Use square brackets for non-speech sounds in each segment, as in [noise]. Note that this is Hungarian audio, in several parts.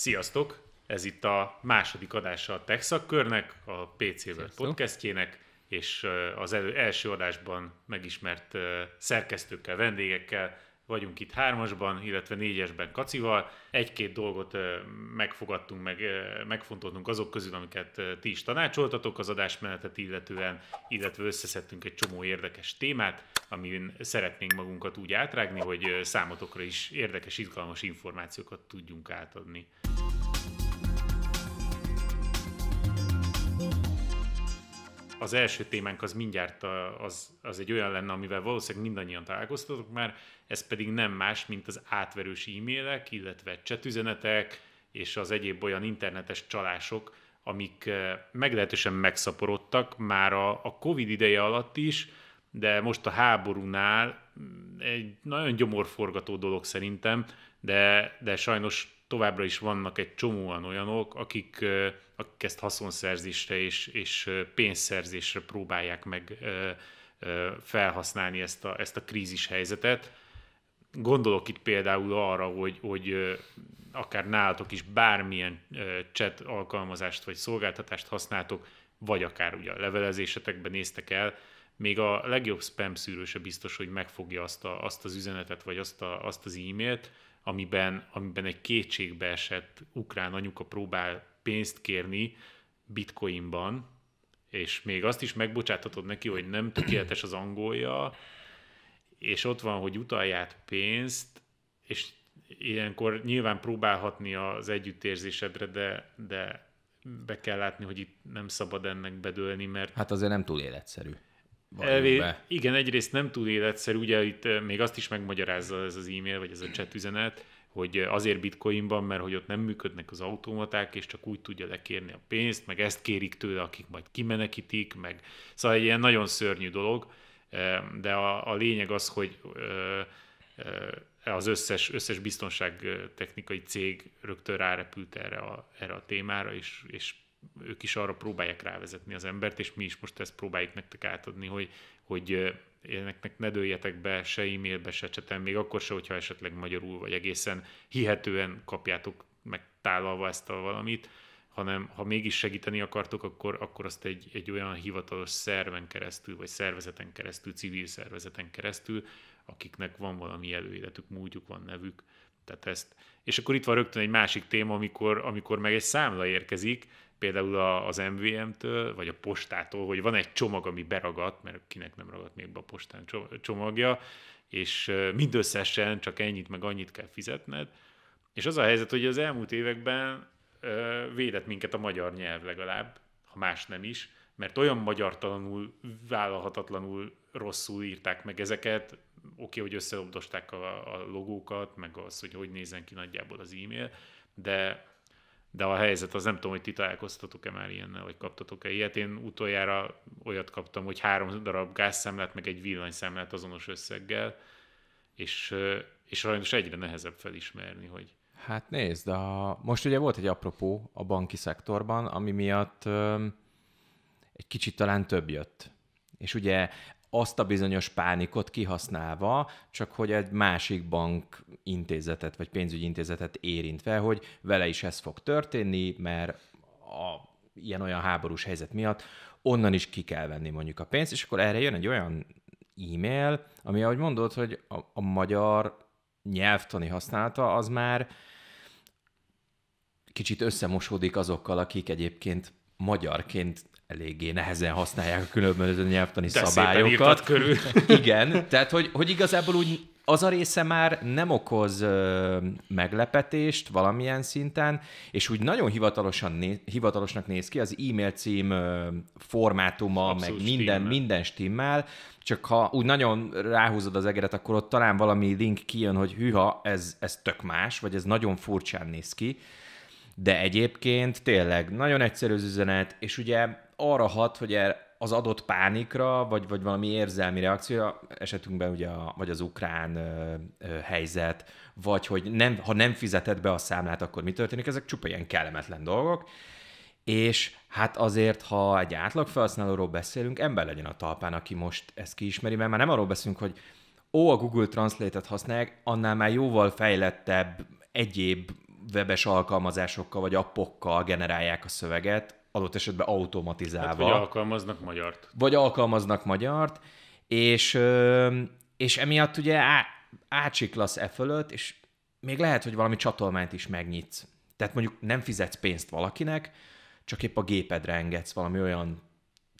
Sziasztok! Ez itt a második adása a TechSzakkörnek, a PC World podcastjének, és az elő, első adásban megismert szerkesztőkkel, vendégekkel vagyunk itt hármasban, illetve négyesben kacival. Egy-két dolgot megfogadtunk, meg, megfontoltunk azok közül, amiket ti is tanácsoltatok az adásmenetet illetően, illetve összeszedtünk egy csomó érdekes témát, amin szeretnénk magunkat úgy átrágni, hogy számotokra is érdekes, izgalmas információkat tudjunk átadni. az első témánk az mindjárt az, az egy olyan lenne, amivel valószínűleg mindannyian találkoztatok már, ez pedig nem más, mint az átverős e-mailek, illetve csetüzenetek és az egyéb olyan internetes csalások, amik eh, meglehetősen megszaporodtak már a, a Covid ideje alatt is, de most a háborúnál mm, egy nagyon gyomorforgató dolog szerintem, de, de sajnos továbbra is vannak egy csomóan olyanok, akik eh, akik ezt haszonszerzésre és, és pénzszerzésre próbálják meg felhasználni ezt a, ezt a krízis helyzetet. Gondolok itt például arra, hogy, hogy akár nálatok is bármilyen chat alkalmazást vagy szolgáltatást használtok, vagy akár ugye a levelezésetekben néztek el, még a legjobb spam szűrő se biztos, hogy megfogja azt, a, azt az üzenetet, vagy azt, a, azt az e-mailt, amiben, amiben egy kétségbeesett ukrán anyuka próbál pénzt kérni bitcoinban, és még azt is megbocsáthatod neki, hogy nem tökéletes az angolja, és ott van, hogy utalját pénzt, és ilyenkor nyilván próbálhatni az együttérzésedre, de, de be kell látni, hogy itt nem szabad ennek bedőlni, mert... Hát azért nem túl életszerű. Elvé, igen, egyrészt nem túl életszerű, ugye itt eh, még azt is megmagyarázza ez az e-mail, vagy ez a chat üzenet, hogy azért bitcoinban, mert hogy ott nem működnek az automaták, és csak úgy tudja lekérni a pénzt, meg ezt kérik tőle, akik majd kimenekítik, meg szóval egy ilyen nagyon szörnyű dolog, eh, de a, a lényeg az, hogy eh, eh, az összes, összes biztonságtechnikai cég rögtön rárepült erre a, erre a témára, és, és ők is arra próbálják rávezetni az embert, és mi is most ezt próbáljuk nektek átadni, hogy, hogy ilyeneknek ne dőljetek be se e-mailbe, se cseten, még akkor se, hogyha esetleg magyarul vagy egészen hihetően kapjátok meg tálalva ezt a valamit, hanem ha mégis segíteni akartok, akkor, akkor azt egy, egy olyan hivatalos szerven keresztül, vagy szervezeten keresztül, civil szervezeten keresztül, akiknek van valami előéletük, módjuk van nevük, tehát ezt. És akkor itt van rögtön egy másik téma, amikor, amikor meg egy számla érkezik, például az MVM-től, vagy a postától, hogy van egy csomag, ami beragadt, mert kinek nem ragadt még be a postán csomagja, és mindösszesen csak ennyit meg annyit kell fizetned. És az a helyzet, hogy az elmúlt években védett minket a magyar nyelv legalább, ha más nem is, mert olyan magyartalanul, vállalhatatlanul rosszul írták meg ezeket, oké, okay, hogy összeobdosták a, a logókat, meg az, hogy hogy nézzen ki nagyjából az e-mail, de de a helyzet az nem tudom, hogy ti találkoztatok-e már ilyennel, vagy kaptatok-e ilyet. Én utoljára olyat kaptam, hogy három darab gázszemlet meg egy villanyszemlet azonos összeggel, és, és sajnos egyre nehezebb felismerni, hogy... Hát nézd, a... most ugye volt egy apropó a banki szektorban, ami miatt öm, egy kicsit talán több jött. És ugye azt a bizonyos pánikot kihasználva, csak hogy egy másik bank intézetet, vagy pénzügyi intézetet érintve, hogy vele is ez fog történni, mert a ilyen-olyan háborús helyzet miatt onnan is ki kell venni mondjuk a pénzt, és akkor erre jön egy olyan e-mail, ami ahogy mondod, hogy a, a magyar nyelvtani használata az már kicsit összemosódik azokkal, akik egyébként magyarként eléggé nehezen használják a különböző nyelvtani De szabályokat. körül. [laughs] Igen, tehát hogy, hogy igazából úgy az a része már nem okoz ö, meglepetést valamilyen szinten, és úgy nagyon hivatalosan néz, hivatalosnak néz ki az e-mail cím ö, formátuma, Abszolút meg minden, stimmel. minden stimmel, csak ha úgy nagyon ráhúzod az egeret, akkor ott talán valami link kijön, hogy hüha, ez, ez tök más, vagy ez nagyon furcsán néz ki, de egyébként tényleg nagyon egyszerű az üzenet, és ugye arra hat, hogy er- az adott pánikra, vagy, vagy valami érzelmi reakció esetünkben ugye a, vagy az ukrán ö, ö, helyzet, vagy hogy nem, ha nem fizeted be a számlát, akkor mi történik, ezek csupa ilyen kellemetlen dolgok. És hát azért, ha egy átlag felhasználóról beszélünk, ember legyen a talpán, aki most ezt kiismeri, mert már nem arról beszélünk, hogy ó, a Google Translate-et használják, annál már jóval fejlettebb egyéb webes alkalmazásokkal vagy appokkal generálják a szöveget, adott esetben hát, automatizálva. Hát, vagy alkalmaznak magyart. Vagy alkalmaznak magyart, és, és emiatt ugye á, ácsiklasz e fölött, és még lehet, hogy valami csatolmányt is megnyitsz. Tehát mondjuk nem fizetsz pénzt valakinek, csak épp a gépedre engedsz valami olyan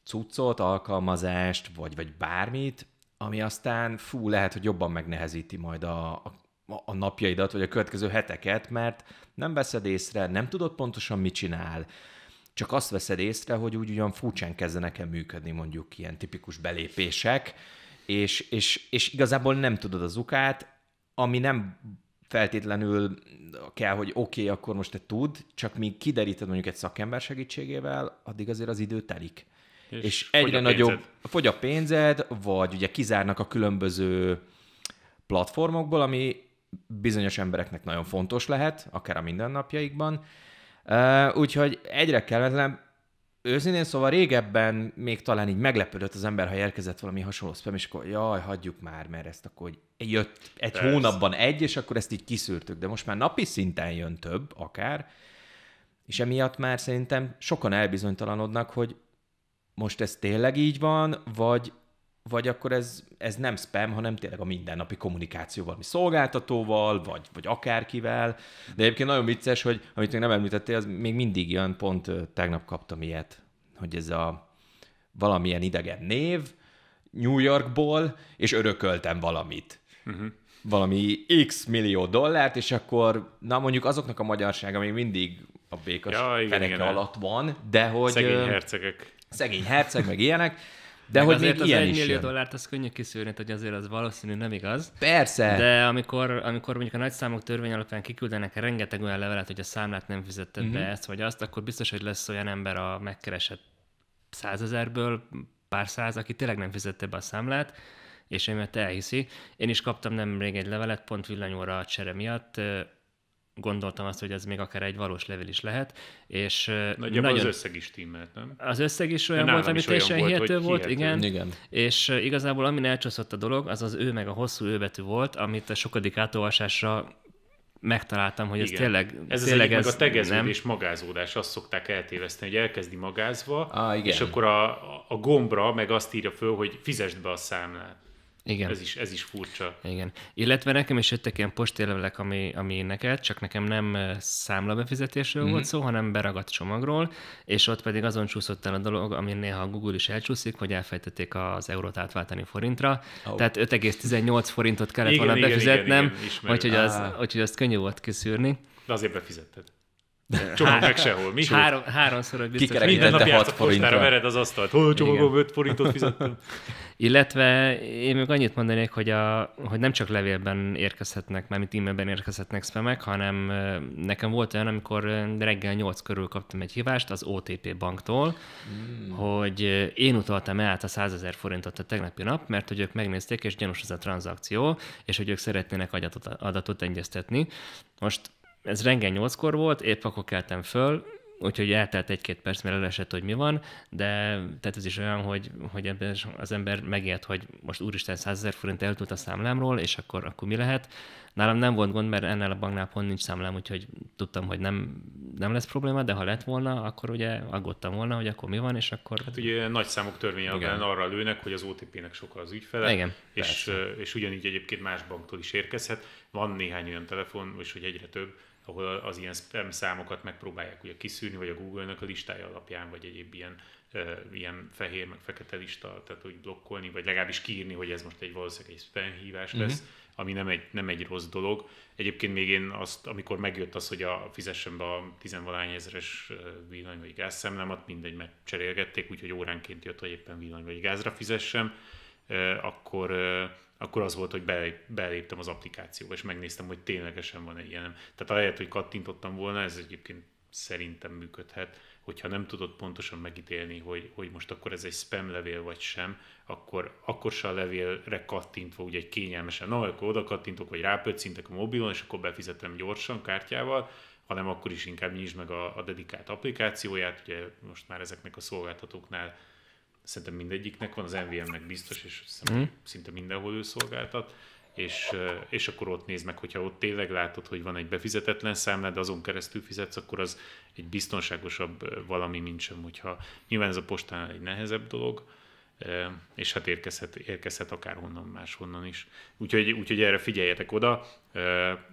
cuccot, alkalmazást, vagy, vagy bármit, ami aztán fú, lehet, hogy jobban megnehezíti majd a, a a napjaidat, vagy a következő heteket, mert nem veszed észre, nem tudod pontosan mit csinál, csak azt veszed észre, hogy úgy ugyan furcsán kezdenek el működni mondjuk ilyen tipikus belépések, és, és, és igazából nem tudod az ukát, ami nem feltétlenül kell, hogy oké, okay, akkor most te tud, csak míg kideríted mondjuk egy szakember segítségével, addig azért az idő telik. És, és egyre a nagyobb pénzed. fogy a pénzed, vagy ugye kizárnak a különböző platformokból, ami bizonyos embereknek nagyon fontos lehet, akár a mindennapjaikban. úgyhogy egyre kelletlenebb, őszintén szóval régebben még talán így meglepődött az ember, ha érkezett valami hasonló spam, és akkor jaj, hagyjuk már, mert ezt akkor jött egy Persze. hónapban egy, és akkor ezt így kiszűrtük, de most már napi szinten jön több akár, és emiatt már szerintem sokan elbizonytalanodnak, hogy most ez tényleg így van, vagy vagy akkor ez, ez nem spam, hanem tényleg a mindennapi kommunikáció valami szolgáltatóval, vagy, vagy akárkivel. De egyébként nagyon vicces, hogy amit még nem említettél, az még mindig jön, pont tegnap kaptam ilyet, hogy ez a valamilyen idegen név New Yorkból, és örököltem valamit. Uh-huh. Valami x millió dollárt, és akkor, na mondjuk azoknak a magyarsága még mindig a békas ja, igen, igen, alatt van, de hogy... Szegény hercegek. Szegény herceg, meg ilyenek, de Meg hogy azért még az ilyen 1 millió dollárt az könnyű kiszűrni, hogy azért az valószínű nem igaz. Persze. De amikor, amikor mondjuk a nagyszámok törvény alapján kiküldenek rengeteg olyan levelet, hogy a számlát nem fizetted uh-huh. be mhm. ezt vagy azt, akkor biztos, hogy lesz olyan ember a megkeresett százezerből pár száz, aki tényleg nem fizette be a számlát, és emiatt elhiszi. Én is kaptam nemrég egy levelet, pont villanyóra a csere miatt, gondoltam azt, hogy ez még akár egy valós level is lehet, és Nagyjából nagyon... az összeg is tímelt, nem? Az összeg is olyan volt, ami teljesen hihető volt, hihető volt igen, igen, és igazából ami elcsúszott a dolog, az az ő meg a hosszú őbetű volt, amit a sokadik átolvasásra megtaláltam, hogy ez Igen. tényleg... Ez tényleg az ez a tegeződés, nem? magázódás, azt szokták eltéveszteni, hogy elkezdi magázva, ah, igen. és akkor a, a gombra meg azt írja föl, hogy fizesd be a számlát. Igen. Ez is, ez is furcsa. Igen. Illetve nekem is jöttek ilyen postélevelek, ami, ami neked, csak nekem nem eh, számla befizetésről mm-hmm. volt mhm. szó, hanem beragadt csomagról, és ott pedig azon csúszott el a dolog, amin néha a Google is elcsúszik, hogy elfejtették az eurót átváltani forintra. Oh. Tehát 5,18 forintot kellett igen, volna igen, befizetnem, úgyhogy az, ah. úgy, azt könnyű volt kiszűrni. De azért befizetted. Csomag meg sehol. Mi? Három, háromszor, hogy biztos. Minden nap játszott postára, vered az asztalt. Hol csomagom, 5 forintot fizettem. [laughs] Illetve én még annyit mondanék, hogy, a, hogy nem csak levélben érkezhetnek, mármint e-mailben érkezhetnek spamek, hanem nekem volt olyan, amikor reggel 8 körül kaptam egy hívást az OTP banktól, mm. hogy én utaltam el át a 100 ezer forintot a tegnapi nap, mert hogy ők megnézték, és gyanús ez a tranzakció, és hogy ők szeretnének adatot, adatot egyeztetni. Most ez rengen nyolckor volt, épp akkor keltem föl, úgyhogy eltelt egy-két perc, mert elesett, hogy mi van, de tehát ez is olyan, hogy, hogy ebben az ember megért, hogy most úristen 100 ezer forint eltült a számlámról, és akkor, akkor mi lehet. Nálam nem volt gond, mert ennél a banknál pont nincs számlám, úgyhogy tudtam, hogy nem, nem lesz probléma, de ha lett volna, akkor ugye aggódtam volna, hogy akkor mi van, és akkor... Hát ugye nagy számok igen. arra lőnek, hogy az OTP-nek sokkal az ügyfele, Igen, és, persze. és ugyanígy egyébként más banktól is érkezhet. Van néhány olyan telefon, és hogy egyre több, ahol az ilyen spam számokat megpróbálják ugye kiszűrni, vagy a Google-nak a listája alapján, vagy egyéb ilyen, e, ilyen fehér, meg fekete lista, tehát úgy blokkolni, vagy legalábbis kiírni, hogy ez most egy valószínűleg egy spam hívás mhm. lesz, uh-huh. ami nem egy, nem egy rossz dolog. Egyébként még én azt, amikor megjött az, hogy a fizessen be a tizenvalány ezeres villany vagy gázszámlámat, mindegy, mert cserélgették, úgyhogy óránként jött, hogy éppen villany vagy gázra fizessem, e, akkor e, akkor az volt, hogy beléptem az applikációba, és megnéztem, hogy ténylegesen van-e ilyen. Tehát ahelyett, hogy kattintottam volna, ez egyébként szerintem működhet, hogyha nem tudod pontosan megítélni, hogy, hogy most akkor ez egy spam levél vagy sem, akkor, akkor se a levélre kattintva ugye egy kényelmesen, na akkor oda kattintok, vagy rápöccintek a mobilon, és akkor befizetem gyorsan kártyával, hanem akkor is inkább nyisd meg a, a dedikált applikációját, ugye most már ezeknek a szolgáltatóknál szerintem mindegyiknek van, az MVM-nek biztos, és mm. szinte mindenhol ő szolgáltat, és, eh, és akkor ott nézd meg, hogyha ott tényleg látod, hogy van egy befizetetlen számlád, de azon keresztül fizetsz, akkor az egy biztonságosabb eh, valami, mint sem, hogyha nyilván ez a postán egy nehezebb dolog, eh, és hát érkezhet, érkezhet akárhonnan, máshonnan is. Úgyhogy, úgyhogy erre figyeljetek oda,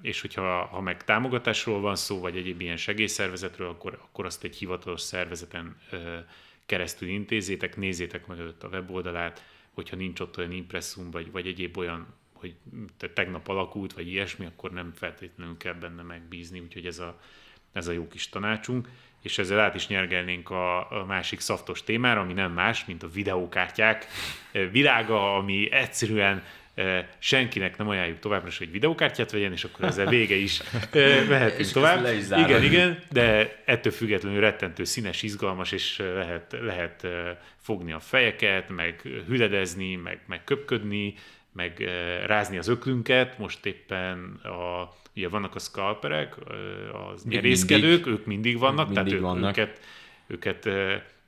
és hogyha ha meg támogatásról van szó, vagy egyéb ilyen segélyszervezetről, akkor, akkor azt egy hivatalos szervezeten keresztül intézzétek, nézzétek meg előtt a weboldalát, hogyha nincs ott olyan impresszum, vagy, vagy egyéb olyan, hogy te tegnap alakult, vagy ilyesmi, akkor nem feltétlenül kell benne megbízni, úgyhogy ez a, ez a jó kis tanácsunk. És ezzel át is nyergelnénk a, a másik szaftos témára, ami nem más, mint a videókártyák világa, ami egyszerűen senkinek nem ajánljuk továbbra is, hogy videókártyát vegyen, és akkor ezzel vége is mehetünk tovább. Is igen, igen, de ettől függetlenül rettentő színes, izgalmas, és lehet, lehet fogni a fejeket, meg hüledezni, meg, meg köpködni, meg rázni az öklünket. Most éppen a, ugye vannak a scalperek, az nyerészkedők, ők mindig vannak, mindig tehát vannak. őket, őket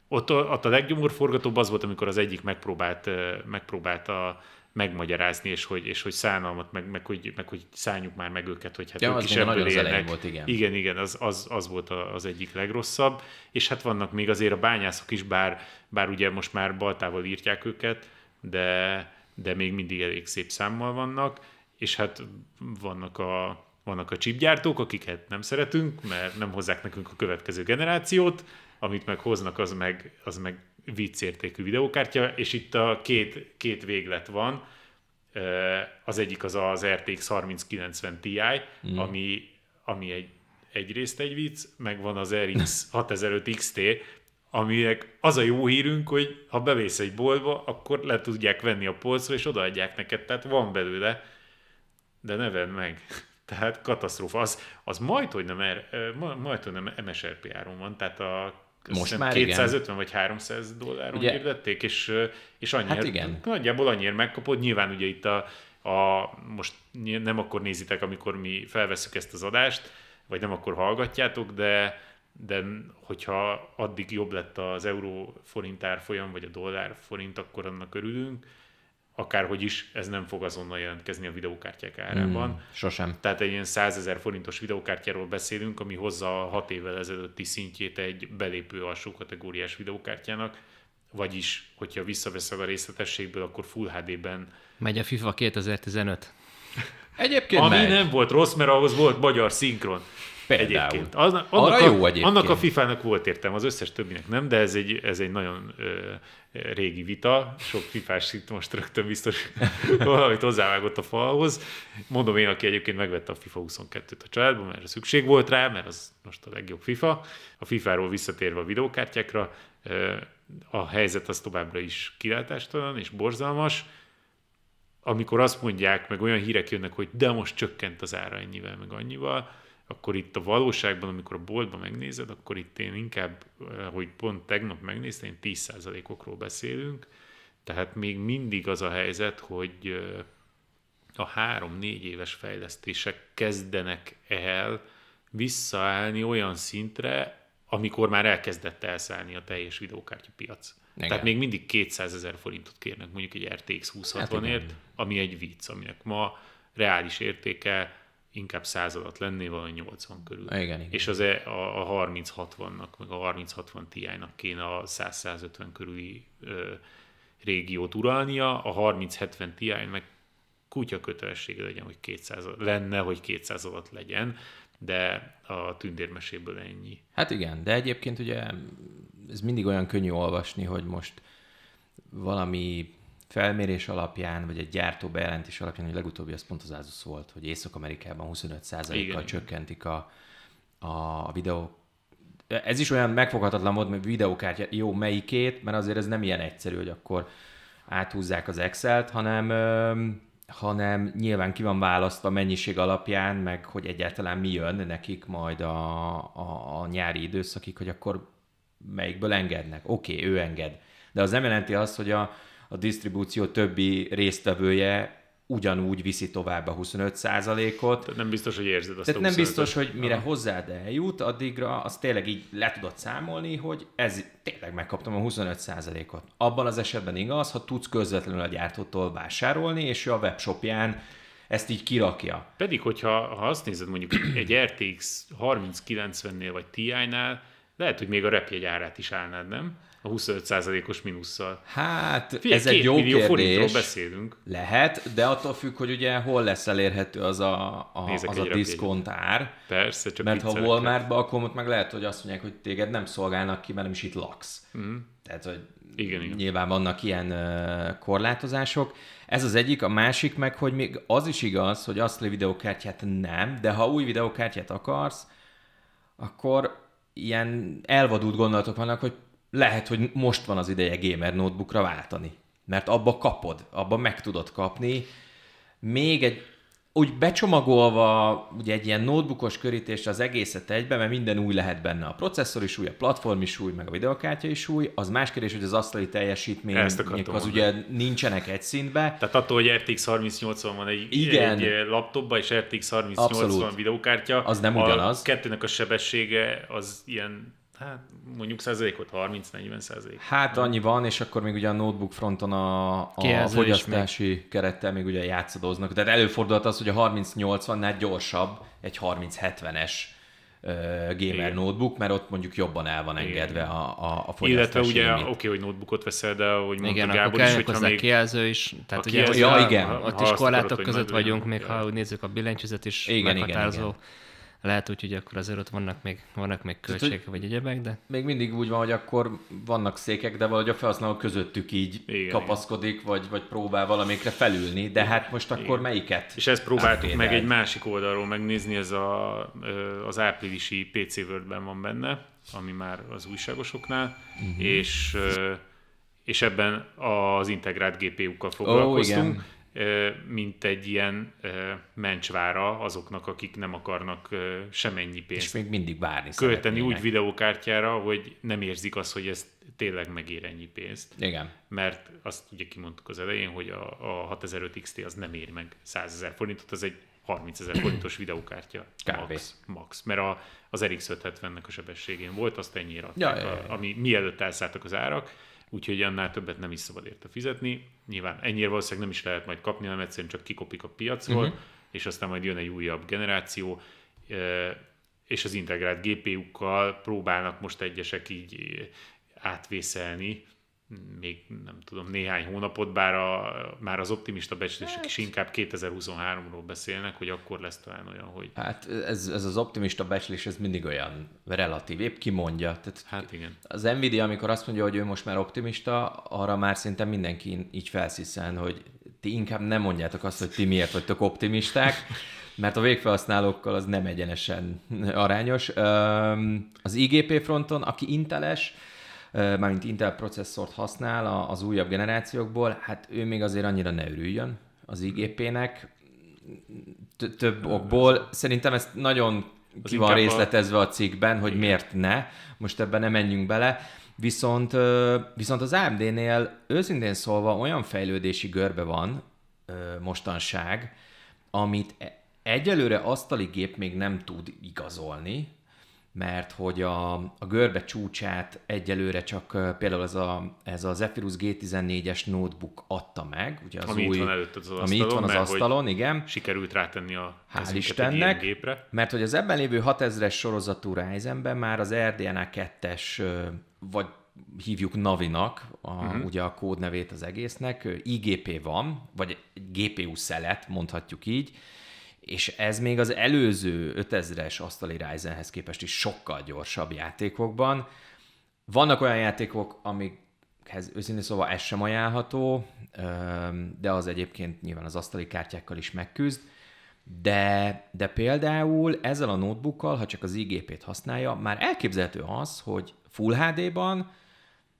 ott, ott a leggyomorforgatóbb az volt, amikor az egyik megpróbált, megpróbált a, megmagyarázni, és hogy, és hogy szánalmat, meg, meg, hogy, meg hogy szálljuk már meg őket, hogy hát ja, ők is ebből élnek. volt, igen. Igen, igen, az, az, az volt az egyik legrosszabb, és hát vannak még azért a bányászok is, bár, bár ugye most már baltával írtják őket, de, de még mindig elég szép számmal vannak, és hát vannak a, vannak a csipgyártók, akiket nem szeretünk, mert nem hozzák nekünk a következő generációt, amit meg hoznak, az meg, az meg viccértékű videókártya, és itt a két, két véglet van. Az egyik az az RTX 3090 Ti, mm. ami, ami egy, egyrészt egy vicc, meg van az RX 6005 XT, aminek az a jó hírünk, hogy ha bevész egy boltba, akkor le tudják venni a polcra, és odaadják neked, tehát van belőle, de ne vedd meg. [laughs] Tehát katasztrófa. Az, az majd, hogy nem, er, majd, hogy nem MSRP áron van, tehát a most már 250 igen. vagy 300 dolláron ugye, hirdették, és, és annyiért, hát igen. nagyjából annyiért megkapod. Nyilván ugye itt a, a, most nem akkor nézitek, amikor mi felveszük ezt az adást, vagy nem akkor hallgatjátok, de, de hogyha addig jobb lett az euró forint árfolyam, vagy a dollár forint, akkor annak örülünk akárhogy is, ez nem fog azonnal jelentkezni a videókártyák árában. Mm, sosem. Tehát egy ilyen 100 ezer forintos videókártyáról beszélünk, ami hozza a 6 évvel ezelőtti szintjét egy belépő alsó kategóriás videókártyának, vagyis, hogyha visszaveszed a részletességből, akkor Full HD-ben... Megy a FIFA 2015. Egyébként Ami megy. nem volt rossz, mert ahhoz volt magyar szinkron. Például. Egyébként. Az, annak Arra a, jó egyébként. Annak a FIFA-nak volt értem, az összes többinek nem, de ez egy, ez egy nagyon ö, régi vita, sok pipás itt most rögtön biztos [laughs] valamit hozzávágott a falhoz. Mondom én, aki egyébként megvette a FIFA 22-t a családban, mert szükség volt rá, mert az most a legjobb FIFA. A FIFA-ról visszatérve a videókártyákra, a helyzet az továbbra is kilátástalan és borzalmas. Amikor azt mondják, meg olyan hírek jönnek, hogy de most csökkent az ára ennyivel, meg annyival, akkor itt a valóságban, amikor a boltba megnézed, akkor itt én inkább, eh, hogy pont tegnap megnéztem, 10%-okról beszélünk, tehát még mindig az a helyzet, hogy eh, a három-négy éves fejlesztések kezdenek el visszaállni olyan szintre, amikor már elkezdett elszállni a teljes videókártya piac. Igen. Tehát még mindig 200 ezer forintot kérnek mondjuk egy RTX 2060-ért, hát ami egy vicc, aminek ma reális értéke inkább századat lenné, valami 80 körül. Igen, igen. És az e- a, a 30-60-nak, meg a 30-60 Ti-nak kéne a 100-150 körüli ö, régiót uralnia, a 30-70 Ti meg kutya kötelessége legyen, hogy 200 lenne, hogy 200 alatt legyen, de a tündérmeséből ennyi. Hát igen, de egyébként ugye ez mindig olyan könnyű olvasni, hogy most valami felmérés alapján, vagy egy gyártó bejelentés alapján, hogy legutóbbi az pont az Asus volt, hogy Észak-Amerikában 25%-kal csökkentik a, a videó. Ez is olyan megfoghatatlan volt, mert videókártya jó melyikét, mert azért ez nem ilyen egyszerű, hogy akkor áthúzzák az Excel-t, hanem, hanem nyilván ki van választva mennyiség alapján, meg hogy egyáltalán mi jön nekik majd a, a, a nyári időszakig, hogy akkor melyikből engednek. Oké, okay, ő enged. De az nem jelenti azt, hogy a, a disztribúció többi résztvevője ugyanúgy viszi tovább a 25%-ot. Tehát nem biztos, hogy érzed azt Tehát nem biztos, hogy mire Aha. hozzád eljut, addigra az tényleg így le tudod számolni, hogy ez tényleg megkaptam a 25%-ot. Abban az esetben igaz, ha tudsz közvetlenül a gyártótól vásárolni, és ő a webshopján ezt így kirakja. Pedig, hogyha ha azt nézed mondjuk egy RTX 3090-nél vagy Ti-nál, lehet, hogy még a repjegy árát is állnád, nem? a 25%-os minusszal. Hát Figyelj, ez egy jó millió kérdés. beszélünk. Lehet, de attól függ, hogy ugye hol lesz elérhető az a, a, az a diszkontár. Persze, csak Mert ha Walmartba, akkor ott meg lehet, hogy azt mondják, hogy téged nem szolgálnak ki, mert nem is itt laksz. Mm. Tehát, hogy igen, igen. nyilván vannak ilyen korlátozások. Ez az egyik, a másik meg, hogy még az is igaz, hogy azt videókártyát nem, de ha új videókártyát akarsz, akkor ilyen elvadult gondolatok vannak, hogy lehet, hogy most van az ideje gamer notebookra váltani. Mert abba kapod, abba meg tudod kapni. Még egy, úgy becsomagolva ugye egy ilyen notebookos körítés az egészet egybe, mert minden új lehet benne. A processzor is új, a platform is új, meg a videokártya is új. Az más kérdés, hogy az asztali teljesítmény az mondani. ugye nincsenek egy szintbe. Tehát attól, hogy RTX 3080 van egy, Igen. egy laptopba, és RTX 3080 Abszolút. videokártya, az nem ugyanaz. A kettőnek a sebessége az ilyen Hát mondjuk százalékot, 30-40 százalék. Hát annyi van, és akkor még ugye a notebook fronton a, a fogyasztási még. kerettel még ugye játszadoznak. Tehát előfordulhat az, hogy a 30-80-nál gyorsabb egy 30-70-es gamer Igen. notebook, mert ott mondjuk jobban el van engedve a, a, a fogyasztási Illetve ugye oké, okay, hogy notebookot veszel, de hogy mondta Igen, Gábor is, hogyha még... kijelző is. Tehát ugye, kijelző, ja, igen. Ott is korlátok között vagyunk, még ha úgy nézzük a billentyűzet is igen, meghatározó. Igen, igen lehet úgy, hogy akkor azért ott vannak még, vannak még költségek, vagy egyebek, de... Még mindig úgy van, hogy akkor vannak székek, de valahogy a felhasználó közöttük így igen, kapaszkodik, igen. Vagy, vagy próbál valamikre felülni, de hát most akkor igen. melyiket? És ezt próbáltuk elférel. Hát meg egy másik oldalról megnézni, ez a, az áprilisi PC world van benne, ami már az újságosoknál, uh-huh. és és ebben az integrált GPU-kkal foglalkoztunk, oh, mint egy ilyen mencsvára azoknak, akik nem akarnak semennyi pénzt És még mindig várni költeni úgy videókártyára, hogy nem érzik azt, hogy ez tényleg megér ennyi pénzt. Igen. Mert azt ugye kimondtuk az elején, hogy a, a 6500 XT az nem ér meg 100 ezer forintot, az egy 30 ezer forintos videókártya. Kb. Max, max. Mert a, az RX 570-nek a sebességén volt, azt ennyire adták, ja, a, ja, ja. ami mielőtt elszálltak az árak úgyhogy annál többet nem is szabad érte fizetni. Nyilván ennyire valószínűleg nem is lehet majd kapni, hanem egyszerűen csak kikopik a piacról, uh-huh. és aztán majd jön egy újabb generáció, és az integrált GPU-kkal próbálnak most egyesek így átvészelni még nem tudom, néhány hónapot, bár a, már az optimista becslések hát. is inkább 2023-ról beszélnek, hogy akkor lesz talán olyan, hogy... Hát ez, ez az optimista becslés, ez mindig olyan relatív, épp kimondja. Tehát hát igen. Az Nvidia, amikor azt mondja, hogy ő most már optimista, arra már szinte mindenki így felsziszen, hogy ti inkább nem mondjátok azt, hogy ti miért vagytok optimisták, [laughs] mert a végfelhasználókkal az nem egyenesen arányos. Az IGP fronton, aki inteles, mármint Intel processzort használ az újabb generációkból, hát ő még azért annyira ne örüljön az IGP-nek, több okból. Szerintem ezt nagyon ki van részletezve a cikkben, hogy miért ne, most ebben nem menjünk bele. Viszont, viszont az AMD-nél őszintén szólva olyan fejlődési görbe van mostanság, amit e-, egyelőre asztali gép még nem tud igazolni, mert hogy a, a görbe csúcsát egyelőre csak például ez a, ez a Zephyrus G14-es notebook adta meg. Ugye az ami új, itt van előtt az ami itt van az asztalon igen. Sikerült rátenni a Hál Istennek, gépre. Mert hogy az ebben lévő 6000-es sorozatú Ryzenben már az RDNA 2-es, vagy hívjuk Navinak, a, uh-huh. ugye a kódnevét az egésznek, IGP van, vagy GPU szelet, mondhatjuk így, és ez még az előző 5000-es asztali Ryzenhez képest is sokkal gyorsabb játékokban. Vannak olyan játékok, amikhez őszintén szóval ez sem ajánlható, de az egyébként nyilván az asztali kártyákkal is megküzd, de, de például ezzel a notebookkal, ha csak az IGP-t használja, már elképzelhető az, hogy Full HD-ban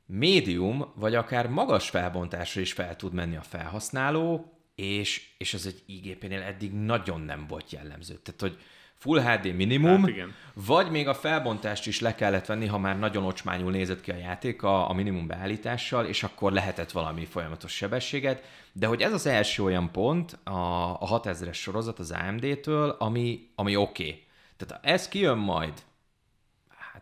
médium, vagy akár magas felbontásra is fel tud menni a felhasználó, és, és az egy IGP-nél eddig nagyon nem volt jellemző. Tehát, hogy Full HD minimum, hát igen. vagy még a felbontást is le kellett venni, ha már nagyon ocsmányul nézett ki a játék a, a minimum beállítással, és akkor lehetett valami folyamatos sebességet, de hogy ez az első olyan pont a, a 6000-es sorozat az AMD-től, ami, ami oké. Okay. Tehát ha ez kijön majd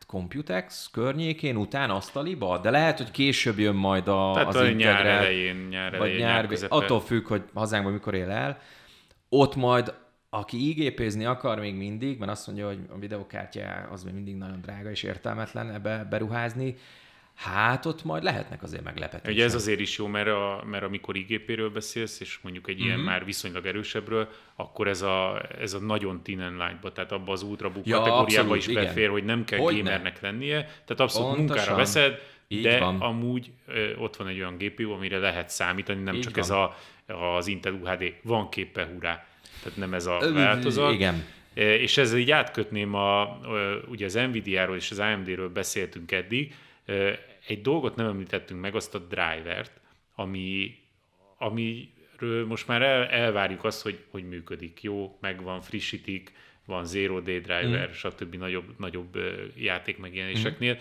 Computex környékén, után asztaliba, de lehet, hogy később jön majd a, Tehát az a integrál, nyár elején, nyár elején, vagy nyár, nyár attól függ, hogy hazánkban mikor él el. Ott majd, aki igépézni akar még mindig, mert azt mondja, hogy a videokártya az még mindig nagyon drága és értelmetlen ebbe beruházni, hát ott majd lehetnek azért meglepetések. Ugye ez azért is jó, mert, a, mert amikor IGP-ről beszélsz, és mondjuk egy uh-huh. ilyen mhm. már viszonylag erősebbről, akkor ez a, ez a nagyon tinen lányba, tehát abba az ultrabook ja, kategóriába abszolút, is igen. befér, hogy nem kell hogy gamernek lennie, tehát abszolút Pontosan. munkára veszed, így de van. amúgy ö, ott van egy olyan GPU, amire lehet számítani, nem Így csak van. ez a, az Intel UHD, van képe hurrá, tehát nem ez a változat. Igen. És ezzel így átkötném a, ugye az Nvidia-ról és az AMD-ről beszéltünk eddig, egy dolgot nem említettünk meg, azt a drivert, ami, amiről most már el, elvárjuk azt, hogy, hogy működik jó, megvan, frissítik, van zero day driver, mm. stb. nagyobb, nagyobb játék megjelenéseknél.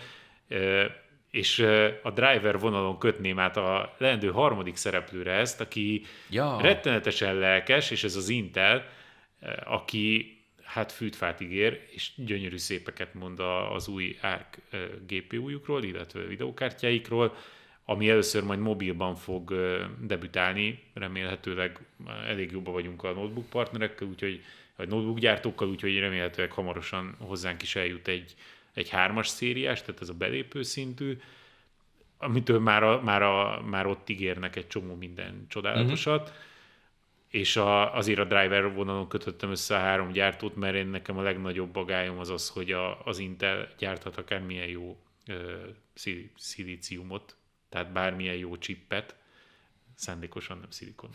Mm. És a driver vonalon kötném át a leendő harmadik szereplőre ezt, aki ja. rettenetesen lelkes, és ez az Intel, aki hát fűtfát ígér, és gyönyörű szépeket mond az új ARC GPU-jukról, illetve videókártyáikról, ami először majd mobilban fog debütálni, remélhetőleg elég jobban vagyunk a notebook partnerekkel, úgyhogy a notebook gyártókkal, úgyhogy remélhetőleg hamarosan hozzánk is eljut egy, egy hármas szériás, tehát ez a belépő szintű, amitől már, a, már, a, már ott ígérnek egy csomó minden mhm. csodálatosat. Mm-hmm és a, azért a driver vonalon kötöttem össze a három gyártót, mert én nekem a legnagyobb bagályom az az, hogy a, az Intel gyárthat akármilyen jó ö, szilíciumot, tehát bármilyen jó csippet, szándékosan nem szilikon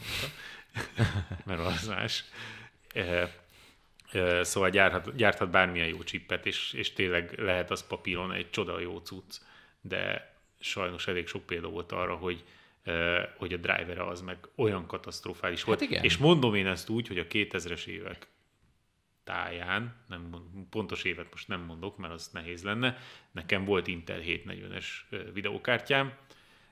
[laughs] mert az más. E, e, szóval gyárhat, gyárthat bármilyen jó csippet, és, és tényleg lehet az papíron egy csoda jó cucc, de sajnos elég sok példa volt arra, hogy, hogy a driver az meg olyan katasztrofális volt. Hát igen. És mondom én ezt úgy, hogy a 2000-es évek táján, nem, pontos évet most nem mondok, mert az nehéz lenne, nekem volt Intel 740-es videókártyám,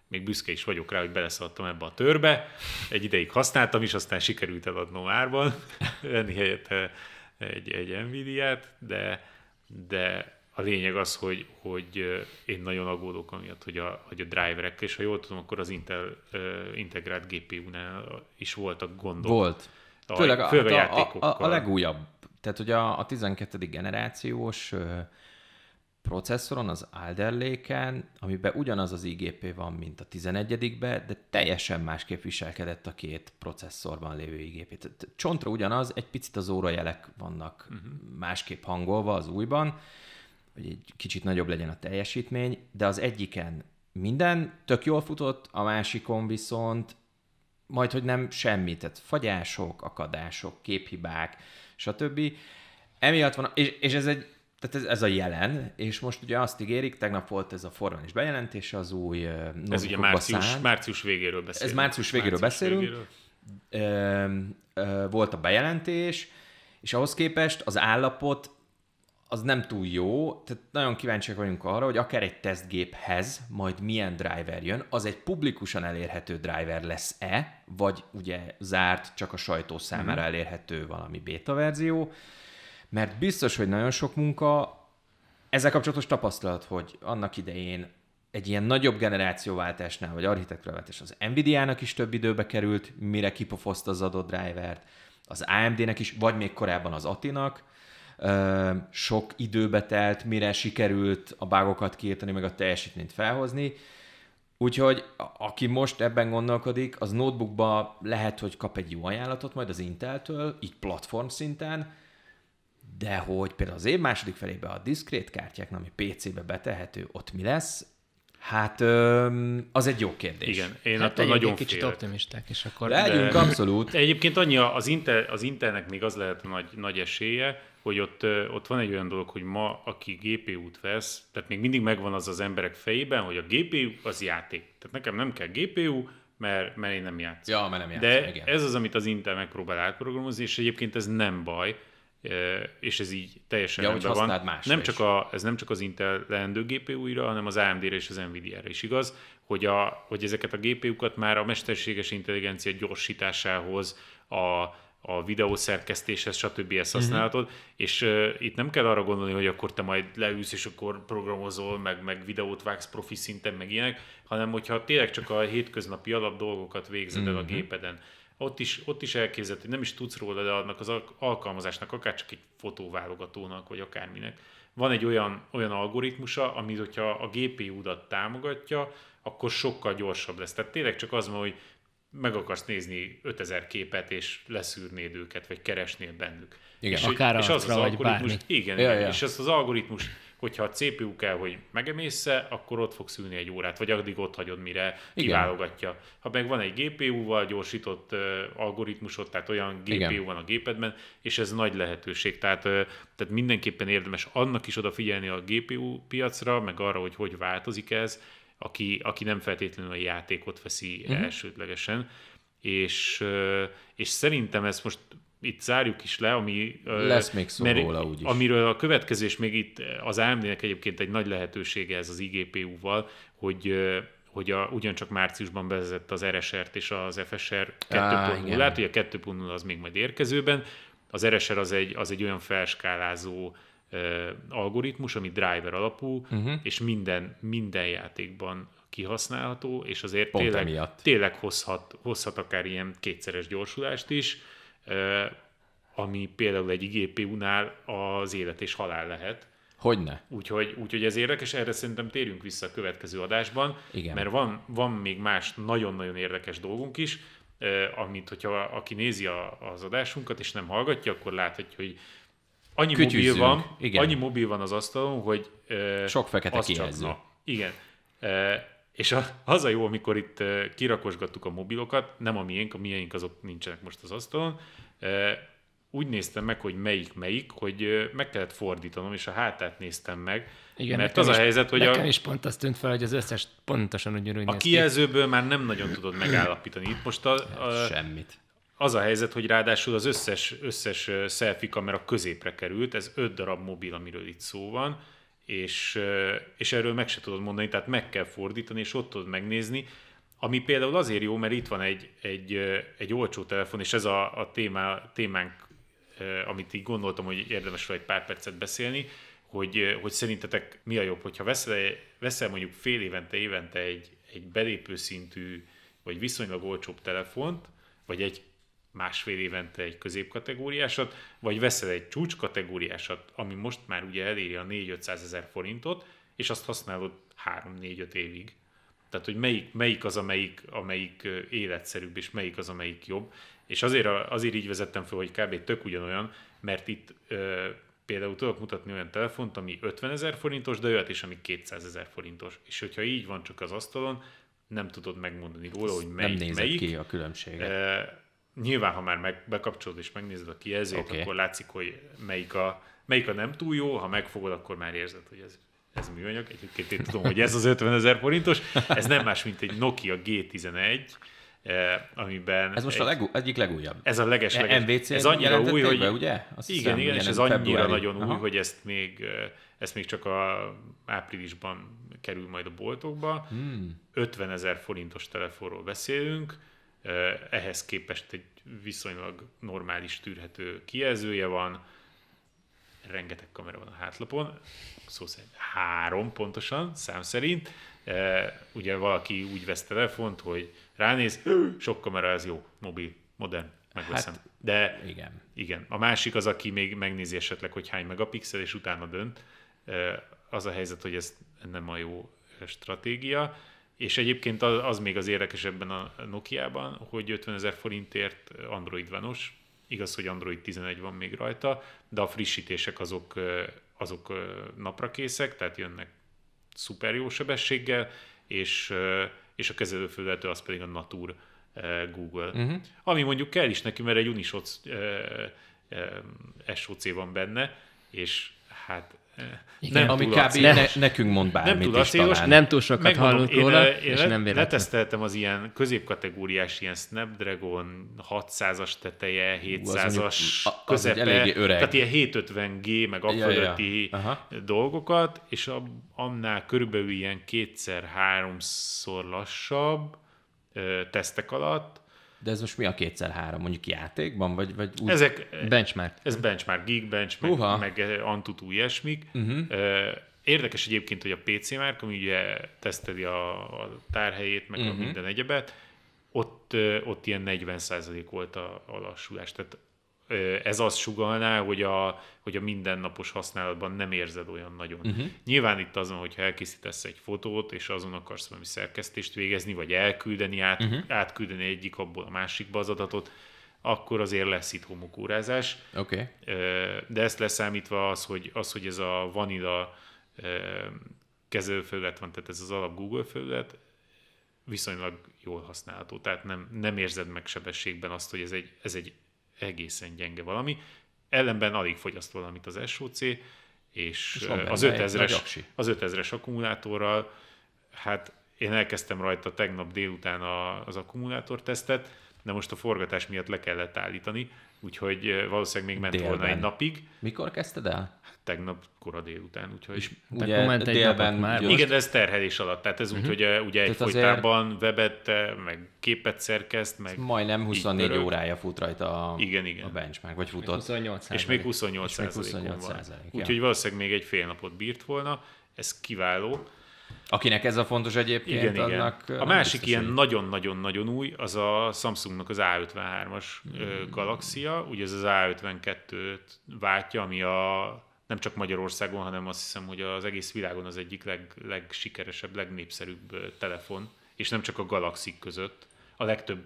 még büszke is vagyok rá, hogy beleszaladtam ebbe a törbe, egy ideig használtam is, aztán sikerült eladnom árban, [laughs] venni helyett egy, egy Nvidia-t, de, de a lényeg az, hogy, hogy én nagyon aggódok amiatt, hogy a, hogy a driverek, és ha jól tudom, akkor az Intel, integrált GPU-nál is voltak gondok. Volt. A, főleg, főleg hát a, a, játékokkal. a, a legújabb. Tehát, hogy a, a 12. generációs processzoron, az Alder Lake-en, amiben ugyanaz az IGP van, mint a 11-be, de teljesen másképp viselkedett a két processzorban lévő IGP. Tehát csontra ugyanaz, egy picit az órajelek vannak uh-huh. másképp hangolva az újban, hogy egy kicsit nagyobb legyen a teljesítmény, de az egyiken minden tök jól futott, a másikon viszont majd, hogy nem semmi, tehát fagyások, akadások, képhibák, stb. Emiatt van, és, és ez egy, tehát ez, ez a jelen, és most ugye azt ígérik, tegnap volt ez a formális bejelentése az új Ez ugye március, március végéről beszélünk. Ez március végéről március beszélünk. Végéről. Ö, ö, volt a bejelentés, és ahhoz képest az állapot az nem túl jó, tehát nagyon kíváncsiak vagyunk arra, hogy akár egy tesztgéphez majd milyen driver jön, az egy publikusan elérhető driver lesz-e, vagy ugye zárt, csak a sajtó számára mhm. elérhető valami beta verzió, mert biztos, hogy nagyon sok munka, ezzel kapcsolatos tapasztalat, hogy annak idején egy ilyen nagyobb generációváltásnál, vagy architektúraváltás az Nvidia-nak is több időbe került, mire kipofoszt az adott drivert, az AMD-nek is, vagy még korábban az Atinak, sok időbe telt, mire sikerült a bágokat kiírtani, meg a teljesítményt felhozni. Úgyhogy aki most ebben gondolkodik, az notebookba lehet, hogy kap egy jó ajánlatot majd az Intel-től, így platform szinten, de hogy például az év második felébe a diszkrét kártyák, ami PC-be betehető, ott mi lesz, Hát az egy jó kérdés. Igen, én hát attól nagyon egy kicsit félek. optimisták, és akkor... Legyünk, abszolút. Egyébként annyi az, inter, az internek még az lehet nagy, nagy esélye, hogy ott, ott van egy olyan dolog, hogy ma, aki GPU-t vesz, tehát még mindig megvan az az emberek fejében, hogy a GPU az játék. Tehát nekem nem kell GPU, mert, mert én nem játszom. Ja, mert nem játszom, De igen. ez az, amit az Intel megpróbál átprogramozni, és egyébként ez nem baj, és ez így teljesen ja, rendben van. Más nem csak a, ez nem csak az Intel leendő GPU-ra, hanem az AMD-re és az Nvidia-re is igaz, hogy, a, hogy ezeket a GPU-kat már a mesterséges intelligencia gyorsításához, a, a videószerkesztéshez, stb. ezt mhm. használhatod, uh-huh. és uh, itt nem kell arra gondolni, hogy akkor te majd leülsz, és akkor programozol, meg, meg videót vágsz profi szinten, meg ilyenek, hanem hogyha tényleg csak a hétköznapi alap dolgokat végzed mm-hmm. el a mhm. gépeden, ott is, ott is elképzelhető, hogy nem is tudsz róla, de annak az alkalmazásnak, akár csak egy fotóválogatónak, vagy akárminek, van egy olyan, olyan algoritmusa, amit, hogyha a GPU-dat támogatja, akkor sokkal gyorsabb lesz. Tehát tényleg csak az van, hogy meg akarsz nézni 5000 képet, és leszűrnéd őket, vagy keresnél bennük. Igen, és, akár és az, az, az algoritmus, bármi. Igen, ja, ja. és azt az algoritmus hogyha a CPU kell, hogy megemészse, akkor ott fogsz ülni egy órát, vagy addig ott hagyod, mire Igen. kiválogatja. Ha meg van egy GPU-val gyorsított algoritmusod, tehát olyan GPU Igen. van a gépedben, és ez nagy lehetőség. Tehát, tehát mindenképpen érdemes annak is odafigyelni a GPU piacra, meg arra, hogy hogy változik ez, aki, aki nem feltétlenül a játékot veszi uh-huh. elsődlegesen. És, és szerintem ez most itt zárjuk is le, ami... Lesz még szó mert, róla úgyis. Amiről a következés még itt az AMD-nek egyébként egy nagy lehetősége ez az IGPU-val, hogy hogy a, ugyancsak márciusban bevezett az RSR-t er és az FSR er 2.0-át, hogy a 2.0 az még majd érkezőben. Az RSR er az egy, az egy olyan felskálázó ö, algoritmus, ami driver alapú, uh-huh. és minden, minden játékban kihasználható, és azért tényleg, tényleg hozhat, hozhat akár ilyen kétszeres gyorsulást is ami például egy IGPU-nál az élet és halál lehet. Hogyne. Úgyhogy, úgyhogy ez érdekes, erre szerintem térünk vissza a következő adásban, Igen. mert van, van még más nagyon-nagyon érdekes dolgunk is, amit, hogyha aki nézi a, az adásunkat és nem hallgatja, akkor láthatja, hogy annyi mobil van, Igen. annyi mobil van az asztalon, hogy sok fekete kijelző. igen. És az a jó, amikor itt kirakosgattuk a mobilokat, nem a miénk, a miénk azok nincsenek most az asztalon, úgy néztem meg, hogy melyik melyik, hogy meg kellett fordítanom, és a hátát néztem meg. Igen, mert az a helyzet, hogy a... És pont azt tűnt fel, hogy az összes pontosan ugyanúgy A kijelzőből már nem nagyon tudod megállapítani. Itt most a, hát, a, Semmit. Az a helyzet, hogy ráadásul az összes, összes selfie kamera középre került, ez öt darab mobil, amiről itt szó van, és, és erről meg se tudod mondani, tehát meg kell fordítani, és ott tudod megnézni, ami például azért jó, mert itt van egy, egy, egy olcsó telefon, és ez a, a témá, témánk, amit így gondoltam, hogy érdemes vagy egy pár percet beszélni, hogy, hogy szerintetek mi a jobb, hogyha veszel, veszel mondjuk fél évente, évente egy, egy belépő szintű, vagy viszonylag olcsóbb telefont, vagy egy másfél évente egy középkategóriásat, vagy veszel egy csúcskategóriásat, ami most már ugye eléri a 4-500 ezer forintot, és azt használod 3-4-5 évig. Tehát, hogy melyik, melyik az, amelyik, amelyik életszerűbb, és melyik az, amelyik jobb. És azért, azért így vezettem fel, hogy kb. tök ugyanolyan, mert itt ö, például tudok mutatni olyan telefont, ami 50 ezer forintos, de olyat is, ami 200 ezer forintos. És hogyha így van csak az asztalon, nem tudod megmondani róla, hogy melyik, nem melyik. ki a különbséget. E, nyilván, ha már meg, bekapcsolod és megnézed a kijelzőt, okay. akkor látszik, hogy melyik a, melyik a nem túl jó, ha megfogod, akkor már érzed, hogy ez, ez műanyag. Egyébként én tudom, hogy ez az 50 ezer forintos, ez nem más, mint egy Nokia G11, eh, amiben... Ez most egy, a legú, egyik legújabb. Ez a leges, e- leges Ez annyira új, hogy... Be, ugye? Azt igen, hiszem, igen, és ez annyira februári. nagyon új, Aha. hogy ezt még, eh, ezt még csak a áprilisban kerül majd a boltokba. Hmm. 50 ezer forintos telefonról beszélünk, ehhez képest egy viszonylag normális, tűrhető kijelzője van, rengeteg kamera van a hátlapon, szó szerint három pontosan, szám szerint. E, ugye valaki úgy vesz telefont, hogy ránéz, sok kamera, ez jó, mobil, modern, megveszem. Hát, De igen. igen. A másik az, aki még megnézi esetleg, hogy hány megapixel, és utána dönt. E, az a helyzet, hogy ez nem a jó stratégia. És egyébként az, az még az érdekesebben a Nokia-ban, hogy 50 ezer forintért Android vanos, igaz, hogy Android 11 van még rajta, de a frissítések azok, azok napra készek, tehát jönnek szuper jó sebességgel, és, és a kezelőfelülető az pedig a Natur Google. Uh-huh. Ami mondjuk kell is neki, mert egy Unisoc SOC van benne, és hát nem ami kb. Ne, nekünk mond bármit nem túl acélos, talán. Nem túl sokat Megmondom, hallunk én, róla, én, és le, nem véletlen. leteszteltem az ilyen középkategóriás, ilyen Snapdragon 600-as teteje, 700-as közepe, az öreg. tehát ilyen 750G, meg a ja, ja. dolgokat, és a, annál körülbelül ilyen kétszer-háromszor lassabb tesztek alatt, de ez most mi a kétszer három, mondjuk játékban, vagy, vagy úgy? Ezek, benchmark. Ez benchmark, geek benchmark, Uha. meg eh, antutú ilyesmik. Uh-huh. Érdekes egyébként, hogy a PC már ami ugye teszteli a, a tárhelyét, meg uh-huh. a mhm. minden egyebet, ott, eh, ott ilyen 40% volt a, a lassulás. Tehát ez azt sugalná, hogy a, hogy a mindennapos használatban nem érzed olyan nagyon. Uh-huh. Nyilván itt azon, hogyha elkészítesz egy fotót, és azon akarsz valami szerkesztést végezni, vagy elküldeni, át, uh-huh. átküldeni egyik abból a másikba az adatot, akkor azért lesz itt homokúrázás. Okay. De ezt leszámítva az, hogy, az, hogy ez a vanilla kezelőfelület van, tehát ez az alap Google felület, viszonylag jól használható, tehát nem, nem érzed meg sebességben azt, hogy ez egy, ez egy egészen gyenge valami. Ellenben alig fogyaszt valamit az SOC, és, és az, 5000-es, az 5000-es akkumulátorral, hát én elkezdtem rajta tegnap délután az akkumulátortesztet, de most a forgatás miatt le kellett állítani, úgyhogy valószínűleg még ment délben. volna egy napig. Mikor kezdted el? Tegnap kora délután, úgyhogy... És ugye ment egy délben már. Most... Igen, de ez terhelés alatt, tehát ez uh-huh. úgy, mhm. hogy ugye egy azért... webet, meg képet szerkeszt, meg... Ez majdnem 24 órája fut rajta a, igen, igen. a benchmark, vagy futott. 28 és még 28 és még 28 százalékon van. Úgyhogy valószínűleg még egy fél napot bírt volna, ez kiváló. Akinek ez a fontos egyébként, igen, annak... Igen. A másik ilyen nagyon-nagyon-nagyon új, az a Samsungnak az A53-as mm. Galaxia, ugye ez az A52-t váltja, ami a nem csak Magyarországon, hanem azt hiszem, hogy az egész világon az egyik leg, legsikeresebb, legnépszerűbb telefon, és nem csak a galaxik között. A legtöbb,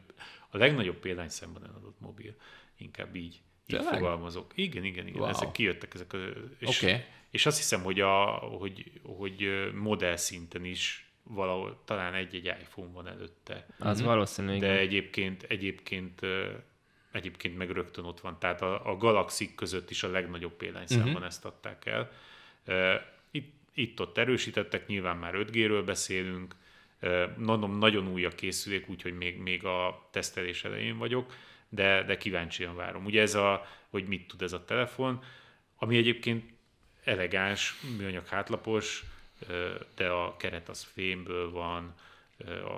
a legnagyobb példányszámban eladott mobil, inkább így, így fogalmazok. Igen, igen, igen, wow. ezek kijöttek ezek a... És okay. És azt hiszem, hogy, a, hogy, hogy modell szinten is valahol talán egy-egy iPhone van előtte. Az mm valószínű. De egyébként, egyébként egyébként meg rögtön ott van. Tehát a, a galaxik között is a legnagyobb példányszámban mm-hmm. ezt adták el. Itt, itt-ott erősítettek, nyilván már 5G-ről beszélünk, nagyon, nagyon új a készülék, úgyhogy még, még a tesztelés elején vagyok, de, de kíváncsian várom. Ugye ez a, hogy mit tud ez a telefon, ami egyébként elegáns, műanyag hátlapos, de a keret az fémből van,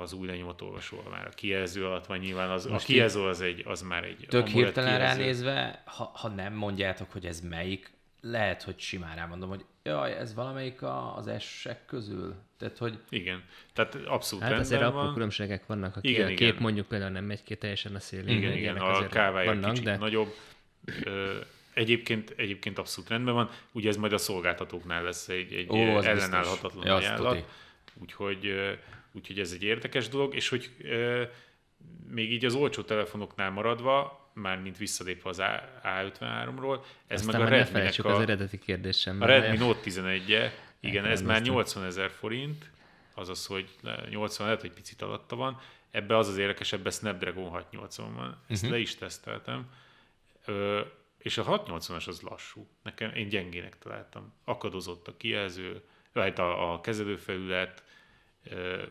az új lenyomott olvasó már a kijelző alatt van, nyilván az, a kijelző az, egy, az már egy Tök hirtelen kijelző. ránézve, ha, ha nem mondjátok, hogy ez melyik, lehet, hogy simán rámondom, hogy jaj, ez valamelyik a, az esek közül. Tehát, hogy... Igen, tehát abszolút hát rendben azért van. apró különbségek vannak, a, igen, a kép igen. mondjuk például nem megy ki teljesen a szélén. Igen, igen, a kávája vannak, kicsit de... nagyobb, ö, Egyébként, egyébként abszolút rendben van. Ugye ez majd a szolgáltatóknál lesz egy, egy Ó, ellenállhatatlan ja, ajánlat. Úgyhogy, úgyhogy ez egy érdekes dolog, és hogy e, még így az olcsó telefonoknál maradva, már mint visszalépve az A53-ról, ez Aztán meg a Redmi-nek a, az eredeti kérdésem. A Redmi Note 11-e, igen, ez már 80 ezer forint, azaz, hogy 80 lehet, hogy picit alatta van. Ebbe az az érdekes, ebbe Snapdragon 680 van. Ezt uh-huh. le is teszteltem. Ö, és a 680-as az lassú. Nekem én gyengének találtam. Akadozott a kijelző, vagy a, a kezelőfelület,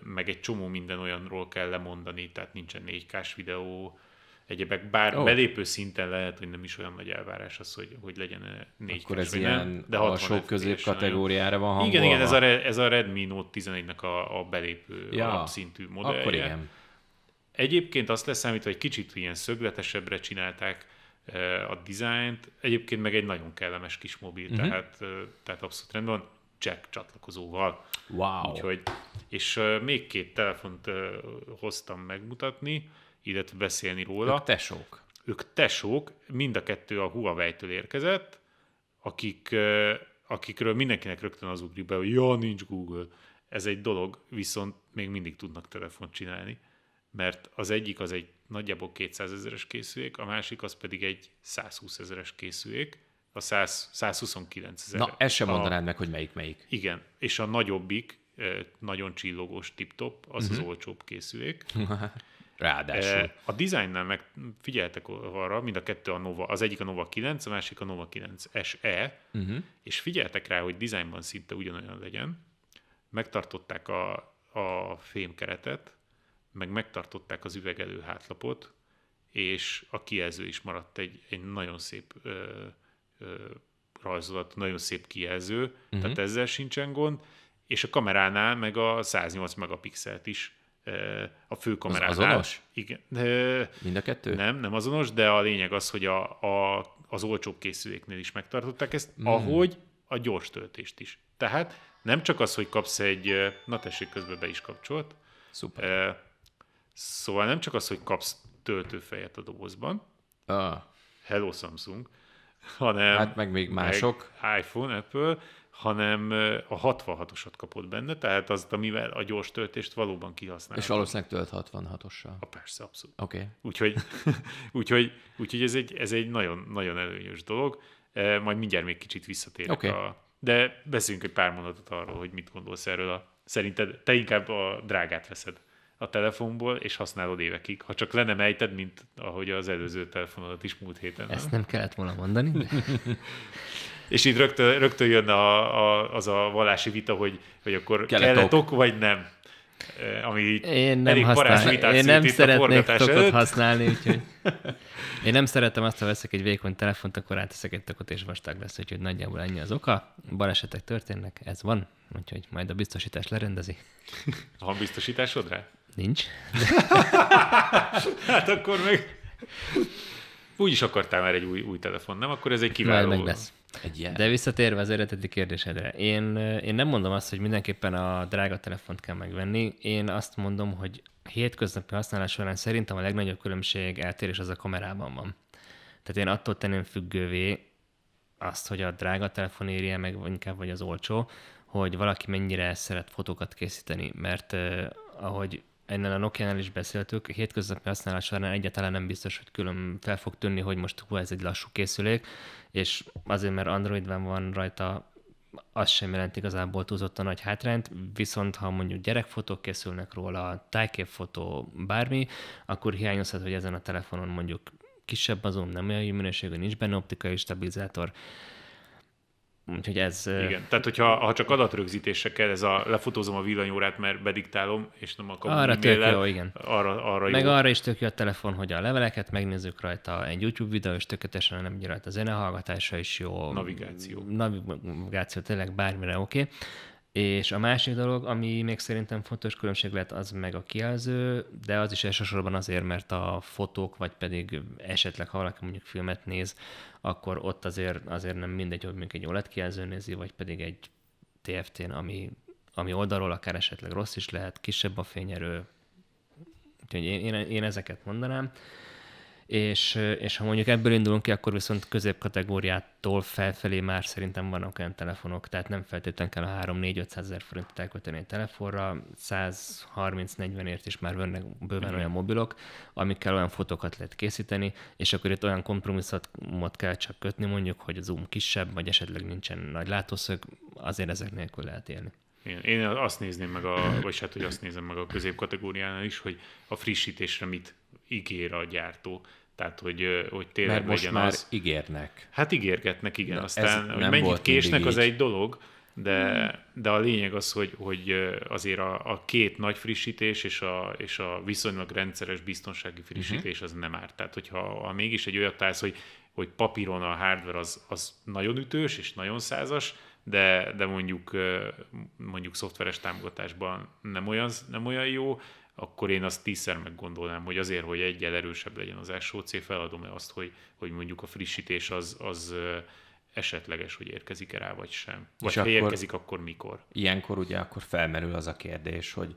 meg egy csomó minden olyanról kell lemondani, tehát nincsen 4 k videó, egyebek, bár oh. belépő szinten lehet, hogy nem is olyan nagy elvárás az, hogy, hogy legyen 4 k ez ilyen nem, de sok közép kategóriára van hangolva. Igen, igen, ez a, ez a Redmi Note 11-nek a, a belépő ja, szintű modellje. Akkor igen. Egyébként azt leszámítva, hogy kicsit ilyen szögletesebbre csinálták, a dizájnt. Egyébként meg egy nagyon kellemes kis mobil, uh-huh. tehát, tehát abszolút rendben van. Jack csatlakozóval. Wow. Úgyhogy, és még két telefont hoztam megmutatni, illetve beszélni róla. Ők tesók. Ők tesók, mind a kettő a Huawei-től érkezett, akik, akikről mindenkinek rögtön az ugrik be, hogy ja, nincs Google. Ez egy dolog, viszont még mindig tudnak telefont csinálni, mert az egyik az egy nagyjából 200 ezeres készülék, a másik az pedig egy 120 ezeres készülék, a 100, 129 ezer. Na, ezt sem mondanád meg, hogy melyik melyik. Igen, és a nagyobbik, nagyon csillogós top az uh-huh. az mhm. olcsóbb készülék. [laughs] Ráadásul. A dizájnnál meg figyeltek arra, mind a kettő a Nova, az egyik a Nova 9, a másik a Nova 9 SE, uh-huh. és figyeltek rá, hogy dizájnban szinte ugyanolyan legyen. Megtartották a, a fémkeretet, meg megtartották az üvegelő hátlapot, és a kijelző is maradt egy, egy nagyon szép ö, ö, rajzolat, nagyon szép kijelző, uh-huh. tehát mhm. ezzel sincsen gond, és a kameránál meg a 108 megapixelt is a főkameránál. Az azonos? Igen. Mind a kettő? Nem, nem azonos, de a lényeg az, hogy a, a, az olcsóbb készüléknél is megtartották ezt, mm. ahogy a gyors töltést is. Tehát nem csak az, hogy kapsz egy, na tessék, közben be is kapcsolt. Szuper. Szóval nem csak az, hogy kapsz töltőfejet a dobozban, ah. hello Samsung, hanem... Hát meg még mások. Meg iPhone, Apple, hanem eh, a 66-osat kapod benne, tehát az, amivel a gyors töltést valóban kihasználod. És valószínűleg tölt 66-ossal. A persze, abszolút. Oké. Okay. Úgyhogy, [laughs] úgyhogy, úgyhogy ez egy, ez egy nagyon, nagyon előnyös dolog. Eh, majd mindjárt még kicsit visszatérek okay. a... De beszéljünk egy pár mondatot arról, hogy mit gondolsz erről a... Szerinted te inkább a drágát veszed a telefonból, és használod évekig, ha csak le nem ejted, mint ahogy az előző telefonodat is múlt héten. Ezt nem kellett volna mondani. [laughs] és így rögtön, rögtön jön a, a, az a vallási vita, hogy, hogy akkor kellett, ok, vagy nem. E, ami én nem, használ... én nem szeretnék tokot használni, úgyhogy [laughs] én nem szeretem azt, ha veszek egy vékony telefont, akkor ráteszek egy tokot, és vastag lesz, úgyhogy nagyjából ennyi az oka. Balesetek történnek, ez van, úgyhogy majd a biztosítás lerendezi. [laughs] Van biztosításod rá? Nincs. [laughs] hát akkor meg... Úgy is akartál már egy új, új telefon, nem? Akkor ez egy kiváló... Már meg lesz. Egy De visszatérve az eredeti kérdésedre, én, eh, én nem mondom azt, hogy mindenképpen a drága telefont kell megvenni, én azt mondom, hogy hétköznapi használás során szerintem a legnagyobb különbség eltérés az a kamerában van. Tehát én attól tenném függővé azt, hogy a drága telefon érje meg inkább, vagy az olcsó, hogy valaki mennyire szeret fotókat készíteni, mert uh, ahogy ennél a Nokia-nál is beszéltük, hétköznapi használás során egyáltalán nem biztos, hogy külön fel fog tűnni, hogy most hú, ez egy lassú készülék, és azért, mert Androidben van rajta az sem jelent igazából a nagy hátrányt, viszont ha mondjuk gyerekfotók készülnek róla, tájképfotó, bármi, akkor hiányozhat, hogy ezen a telefonon mondjuk kisebb a zoom, nem olyan jó minőségű, nincs benne optikai stabilizátor, Úgyhogy ez... Igen, tehát hogyha ha csak adatrögzítése kell, ez a lefotózom a villanyórát, mert bediktálom, és nem akarom Arra tök jó, igen. Arra, arra Meg jó. arra is tök jó a telefon, hogy a leveleket megnézzük rajta, egy YouTube videó, és tökéletesen nem rajta a zenehallgatása is jó. Navigáció. Navigáció, tényleg bármire oké. Okay. És a másik dolog, ami még szerintem fontos különbség lett, az meg a kijelző, de az is elsősorban azért, mert a fotók, vagy pedig esetleg, ha valaki mondjuk filmet néz, akkor ott azért, azért nem mindegy, hogy mondjuk egy OLED kijelző nézi, vagy pedig egy TFT-n, ami, ami oldalról akár esetleg rossz is lehet, kisebb a fényerő. Úgyhogy én, én, én ezeket mondanám és, és ha mondjuk ebből indulunk ki, akkor viszont középkategóriától felfelé már szerintem vannak olyan telefonok, tehát nem feltétlenül kell a 3-4-500 ezer forintot elkölteni egy telefonra, 130-40ért is már vannak bőven mm-hmm. olyan mobilok, amikkel olyan fotókat lehet készíteni, és akkor itt olyan kompromisszumot kell csak kötni, mondjuk, hogy a zoom kisebb, vagy esetleg nincsen nagy látószög, azért ezek nélkül lehet élni. Igen. Én azt nézném meg, a, vagy hát, hogy azt nézem meg a középkategóriánál is, hogy a frissítésre mit ígér a gyártó. Tehát, hogy, hogy tényleg Mert most már az... ígérnek. Hát ígérgetnek, igen. Na, Aztán, hogy mennyit késnek, az egy dolog, de, hmm. de a lényeg az, hogy, hogy azért a, a két nagy frissítés és a, és a viszonylag rendszeres biztonsági frissítés hmm az nem árt. Tehát, hogyha ha mégis egy olyat állsz, hogy, hogy papíron a hardware az, az nagyon ütős és nagyon százas, de, de mondjuk, mondjuk szoftveres támogatásban nem olyan, nem olyan jó, akkor én azt tízszer meggondolnám, hogy azért, hogy egyel erősebb legyen az SOC, feladom-e azt, hogy, hogy mondjuk a frissítés az, az esetleges, hogy érkezik-e rá, vagy sem. Vagy És ha akkor, érkezik, akkor mikor? Ilyenkor ugye akkor felmerül az a kérdés, hogy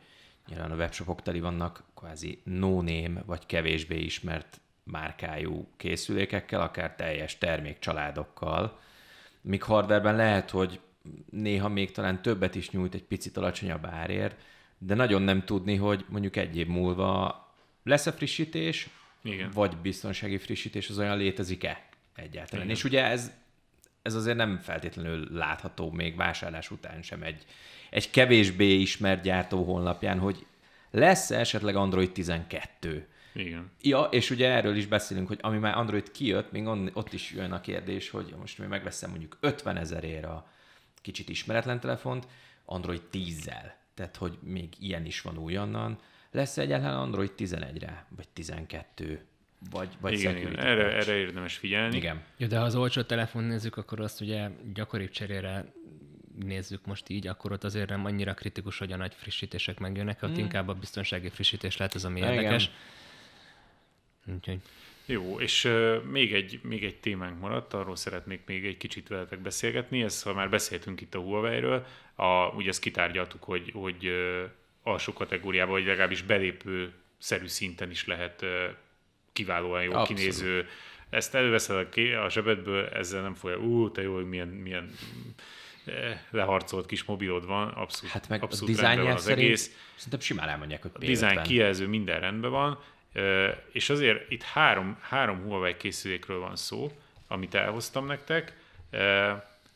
nyilván a webshopok teli vannak kvázi no name, vagy kevésbé ismert márkájú készülékekkel, akár teljes termékcsaládokkal, míg hardwareben lehet, hogy néha még talán többet is nyújt egy picit alacsonyabb árért, de nagyon nem tudni, hogy mondjuk egy év múlva lesz-e frissítés, Igen. vagy biztonsági frissítés az olyan létezik-e egyáltalán. Igen. És ugye ez, ez azért nem feltétlenül látható még vásárlás után sem egy, egy kevésbé ismert gyártó honlapján, hogy lesz esetleg Android 12? Igen. Ja, és ugye erről is beszélünk, hogy ami már Android kijött, még on, ott is jön a kérdés, hogy most mi megveszem mondjuk 50 ezerért a kicsit ismeretlen telefont, Android 10-zel tehát hogy még ilyen is van újonnan, lesz egyáltalán Android 11-re, vagy 12 vagy, vagy igen, igen. Erre, erre érdemes figyelni. Igen. Ja, de ha az olcsó telefon nézzük, akkor azt ugye gyakoribb cserére nézzük most így, akkor ott azért nem annyira kritikus, hogy a nagy frissítések megjönnek, ott hmm. inkább a biztonsági frissítés lehet az, ami igen. érdekes. Úgyhogy... Jó, és még, egy, még egy témánk maradt, arról szeretnék még egy kicsit veletek beszélgetni, ezt ha már beszéltünk itt a Huawei-ről, a, ugye ezt kitárgyaltuk, hogy, hogy alsó kategóriában, vagy legalábbis belépő szerű szinten is lehet kiválóan jó Abszolút. kinéző. Ezt előveszed a, a zsebedből, ezzel nem fogja, ú, te jó, hogy milyen, milyen leharcolt kis mobilod van, abszolút, hát meg abszolút a rendben van az egész. Szerintem simán elmondják, hogy a dizájn kijelző minden rendben van, és azért itt három, három Huawei készülékről van szó, amit elhoztam nektek.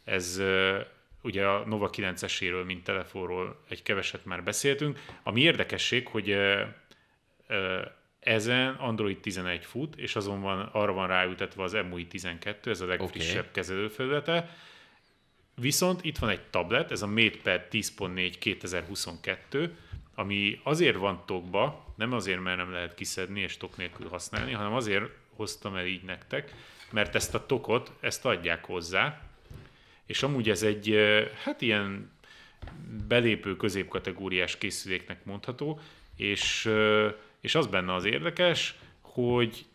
Ez ugye a Nova 9-eséről, mint telefonról egy keveset már beszéltünk. Ami érdekesség, hogy ezen Android 11 fut, és azon van, arra van ráültetve az MUI 12, ez a legfrissebb okay. kezelőfelülete. Viszont itt van egy tablet, ez a MatePad 10.4 2022, ami azért van tokba, nem azért, mert nem lehet kiszedni és tok nélkül használni, hanem azért hoztam el így nektek, mert ezt a tokot, ezt adják hozzá, és amúgy ez egy, hát ilyen belépő középkategóriás készüléknek mondható, és, és az benne az érdekes, hogy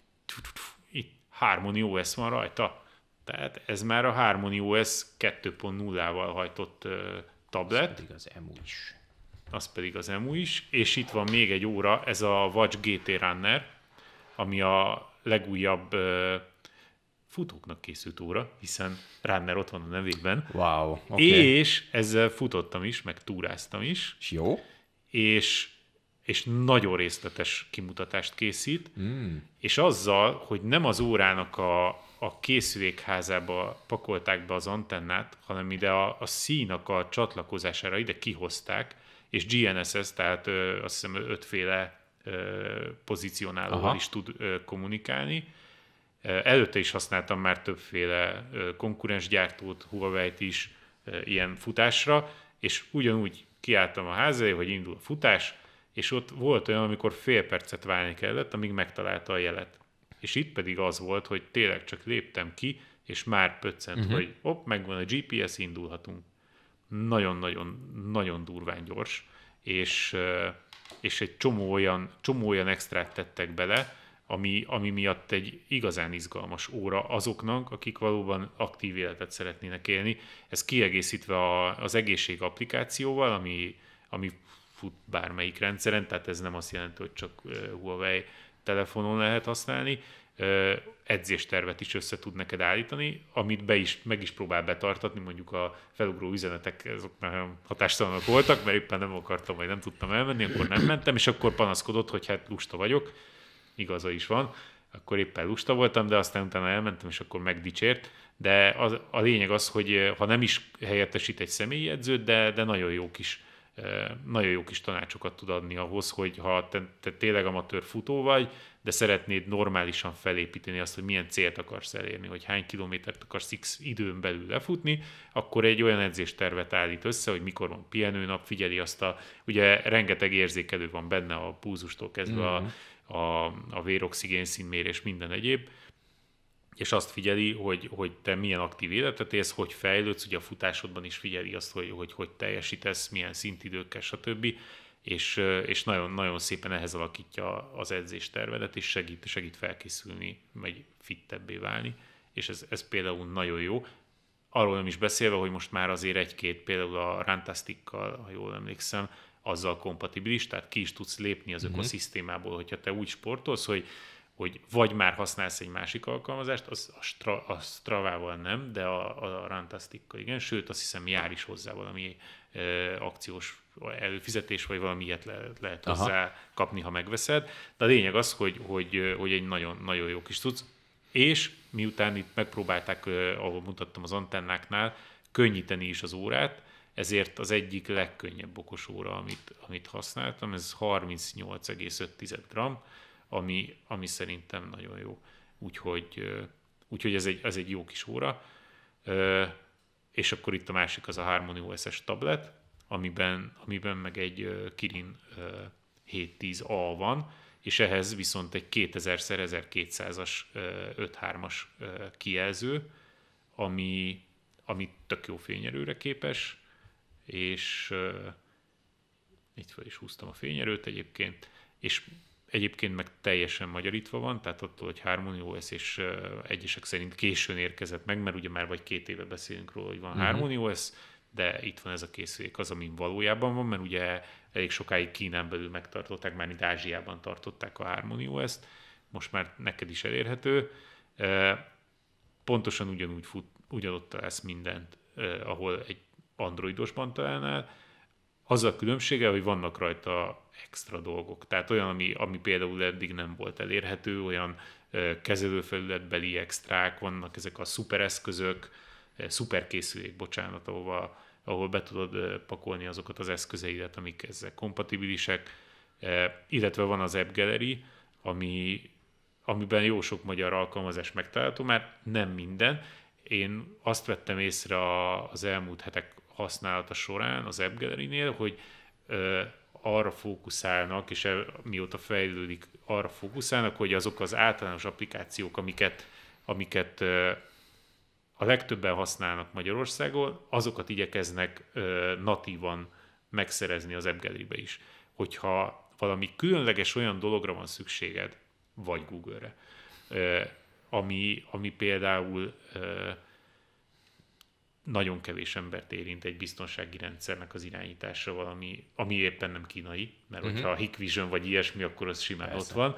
itt Harmony OS van rajta. Tehát ez már a Harmony OS 2.0-val hajtott tablet. Ez pedig az EMU is az pedig az EMU is, és itt van még egy óra, ez a Watch GT Runner, ami a legújabb uh, futóknak készült óra, hiszen Runner ott van a nevében. Wow, okay. És ezzel futottam is, meg túráztam is. És jó. És, és nagyon részletes kimutatást készít, mm. és azzal, hogy nem az órának a, a készülékházába pakolták be az antennát, hanem ide a, a színak a csatlakozására ide kihozták, és GNSS, tehát ö, azt hiszem ötféle pozícionálóval is tud kommunikálni. Előtte is használtam már többféle konkurens gyártót, Huawei-t is ilyen futásra, és ugyanúgy kiálltam a házája, hogy indul a futás, és ott volt olyan, amikor fél percet válni kellett, amíg megtalálta a jelet. És itt pedig az volt, hogy tényleg csak léptem ki, és már pöccent, uh-huh. hogy hopp, megvan a GPS, indulhatunk nagyon-nagyon-nagyon durván gyors, és, és egy csomó olyan, csomó olyan extrát tettek bele, ami, ami miatt egy igazán izgalmas óra azoknak, akik valóban aktív életet szeretnének élni. Ez kiegészítve a, az egészség applikációval, ami, ami fut bármelyik rendszeren, tehát ez nem azt jelenti, hogy csak Huawei telefonon lehet használni edzéstervet is össze tud neked állítani, amit be is, meg is próbál betartatni, mondjuk a felugró üzenetek azok nagyon hatástalanok voltak, mert éppen nem akartam, vagy nem tudtam elmenni, akkor nem mentem, és akkor panaszkodott, hogy hát lusta vagyok, igaza is van, akkor éppen lusta voltam, de aztán utána elmentem, és akkor megdicsért, de az, a lényeg az, hogy eh, ha nem is helyettesít egy személyi edzőt, de, de nagyon jó kis eh, nagyon jó kis tanácsokat tud adni ahhoz, hogy ha te, te tényleg amatőr futó vagy, de szeretnéd normálisan felépíteni azt, hogy milyen célt akarsz elérni, hogy hány kilométert akarsz x időn belül lefutni, akkor egy olyan edzéstervet állít össze, hogy mikor van nap figyeli azt a, ugye rengeteg érzékelő van benne a púzustól kezdve mm. a, mhm. a, a véroxigén színmérés, minden egyéb, és azt figyeli, hogy, hogy te milyen aktív életet élsz, hogy fejlődsz, ugye a futásodban is figyeli azt, hogy hogy, hogy teljesítesz, milyen szintidőkkel, stb és, és nagyon, nagyon szépen ehhez alakítja az edzéstervedet, és segít, segít felkészülni, meg fittebbé válni, és ez, ez például nagyon jó. Arról nem is beszélve, hogy most már azért egy-két, például a rántásztikkal, ha jól emlékszem, azzal kompatibilis, tehát ki is tudsz lépni az mhm. ökoszisztémából, hogyha te úgy sportolsz, hogy, hogy vagy már használsz egy másik alkalmazást, az a, stra, a Stravával nem, de a, a Rantastikkal igen, sőt azt hiszem jár is hozzá valami ö, akciós előfizetés, vagy valami ilyet le, lehet hozzá kapni, ha megveszed. De a lényeg az, hogy, hogy, hogy egy nagyon, nagyon jó kis tudsz. És miután itt megpróbálták, ahol mutattam az antennáknál, könnyíteni is az órát, ezért az egyik legkönnyebb okos óra, amit, amit használtam, ez 38,5 gram, ami, ami szerintem nagyon jó. Úgyhogy, úgyhogy ez, egy, ez egy jó kis óra. És akkor itt a másik az a Harmony OS-es tablet, amiben, amiben meg egy Kirin 710A van, és ehhez viszont egy 2000x1200-as 5-3-as kijelző, ami, ami tök jó fényerőre képes, és itt fel is húztam a fényerőt egyébként, és egyébként meg teljesen magyarítva van, tehát attól, hogy Harmony OS és egyesek szerint későn érkezett meg, mert ugye már vagy két éve beszélünk róla, hogy van mm-hmm. Harmony OS, de itt van ez a készülék, az, amin valójában van, mert ugye elég sokáig Kínán belül megtartották, már itt Ázsiában tartották a Harmony os most már neked is elérhető. Pontosan ugyanúgy fut, ugyanott lesz mindent, ahol egy androidosban találnál, az a különbsége, hogy vannak rajta extra dolgok. Tehát olyan, ami, ami például eddig nem volt elérhető, olyan kezelőfelületbeli extrák, vannak ezek a szupereszközök, szuperkészülék, bocsánat, ahova ahol be tudod eh, pakolni azokat az eszközeidet, amik ezzel kompatibilisek, eh, illetve van az App Gallery, ami, amiben jó sok magyar alkalmazás megtalálható, mert nem minden. Én azt vettem észre az elmúlt hetek használata során az App Gallery-nél, hogy eh, arra fókuszálnak, és mióta fejlődik, arra fókuszálnak, hogy azok az általános applikációk, amiket, amiket a legtöbben használnak Magyarországon, azokat igyekeznek ö, natívan megszerezni az AppGallery-be is. Hogyha valami különleges olyan dologra van szükséged, vagy Google-re, ami, ami például ö, nagyon kevés embert érint egy biztonsági rendszernek az irányítása valami, ami éppen nem kínai, mert uh-huh. hogyha a Hikvision vagy ilyesmi, akkor az simán Persze. ott van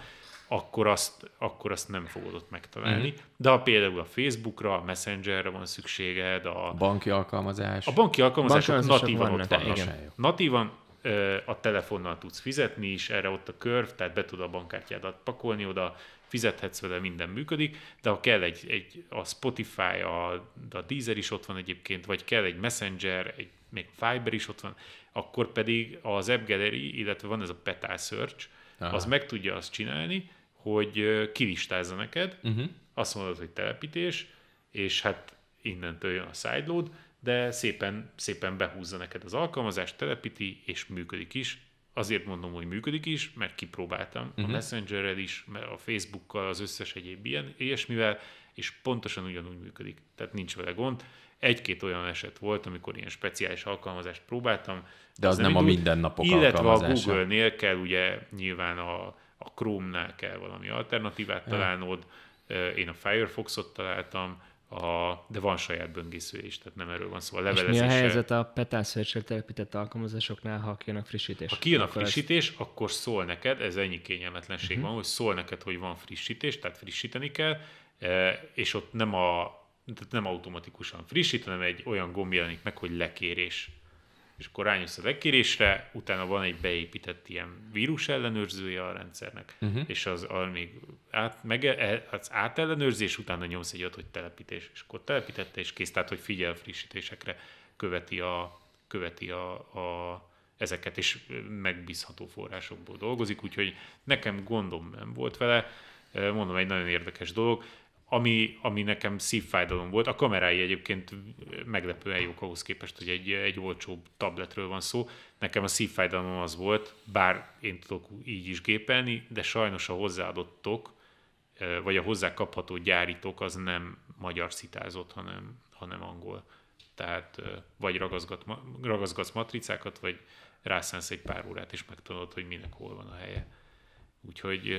akkor azt, akkor azt nem fogod ott megtalálni. Mm-hmm. De ha például a Facebookra, a Messengerre van szükséged, a... Banki alkalmazás. A banki alkalmazások banki natívan ott vannak. Igen. Natívan ö, a telefonnal tudsz fizetni is, erre ott a körv, tehát be tud a bankkártyádat pakolni oda, fizethetsz vele, minden működik, de ha kell egy, egy a Spotify, a, a Deezer is ott van egyébként, vagy kell egy Messenger, egy, még Fiber is ott van, akkor pedig az AppGallery, illetve van ez a Petal Search, Aha. az meg tudja azt csinálni, hogy kilistázza neked, uh-huh. azt mondod, hogy telepítés, és hát innentől jön a sideload, de szépen, szépen behúzza neked az alkalmazást, telepíti, és működik is. Azért mondom, hogy működik is, mert kipróbáltam uh-huh. a mhm. Messengerrel is, mert a Facebookkal, az összes egyéb ilyen, ilyesmivel, és pontosan ugyanúgy működik. Tehát nincs vele gond. Egy-két olyan eset volt, amikor ilyen speciális alkalmazást próbáltam. De az, az nem, nem a mindennapok Illetve a Google-nél kell ugye nyilván a a Chrome-nál kell valami alternatívát találnod, én a Firefox-ot találtam, a, de van saját böngésző is, tehát nem erről van szó. A levelezése... És mi a helyzet a petásszercsel telepített alkalmazásoknál, ha kijön a frissítés? Ha kijön a frissítés, ezt... akkor szól neked, ez ennyi kényelmetlenség uh-huh. van, hogy szól neked, hogy van frissítés, tehát frissíteni kell, és ott nem a tehát nem automatikusan frissít, hanem egy olyan gomb jelenik meg, hogy lekérés és akkor rányomsz a lekérésre, utána van egy beépített ilyen vírus ellenőrzője a rendszernek, uh-huh. és az, az még át, meg, az átellenőrzés utána nyomsz egy adott hogy telepítés, és akkor telepítette, és kész, tehát hogy figyel frissítésekre követi a, követi a, a ezeket, és megbízható forrásokból dolgozik, úgyhogy nekem gondom nem volt vele. Mondom, egy nagyon érdekes dolog ami, ami nekem szívfájdalom volt. A kamerái egyébként meglepően jók ahhoz képest, hogy egy, egy olcsóbb tabletről van szó. Nekem a szívfájdalom az volt, bár én tudok így is gépelni, de sajnos a hozzáadottok, vagy a hozzá kapható gyárítók az nem magyar szitázott, hanem, hanem angol. Tehát vagy ragazgat, ragazgatsz matricákat, vagy rászánsz egy pár órát, és megtanulod, hogy minek hol van a helye. Úgyhogy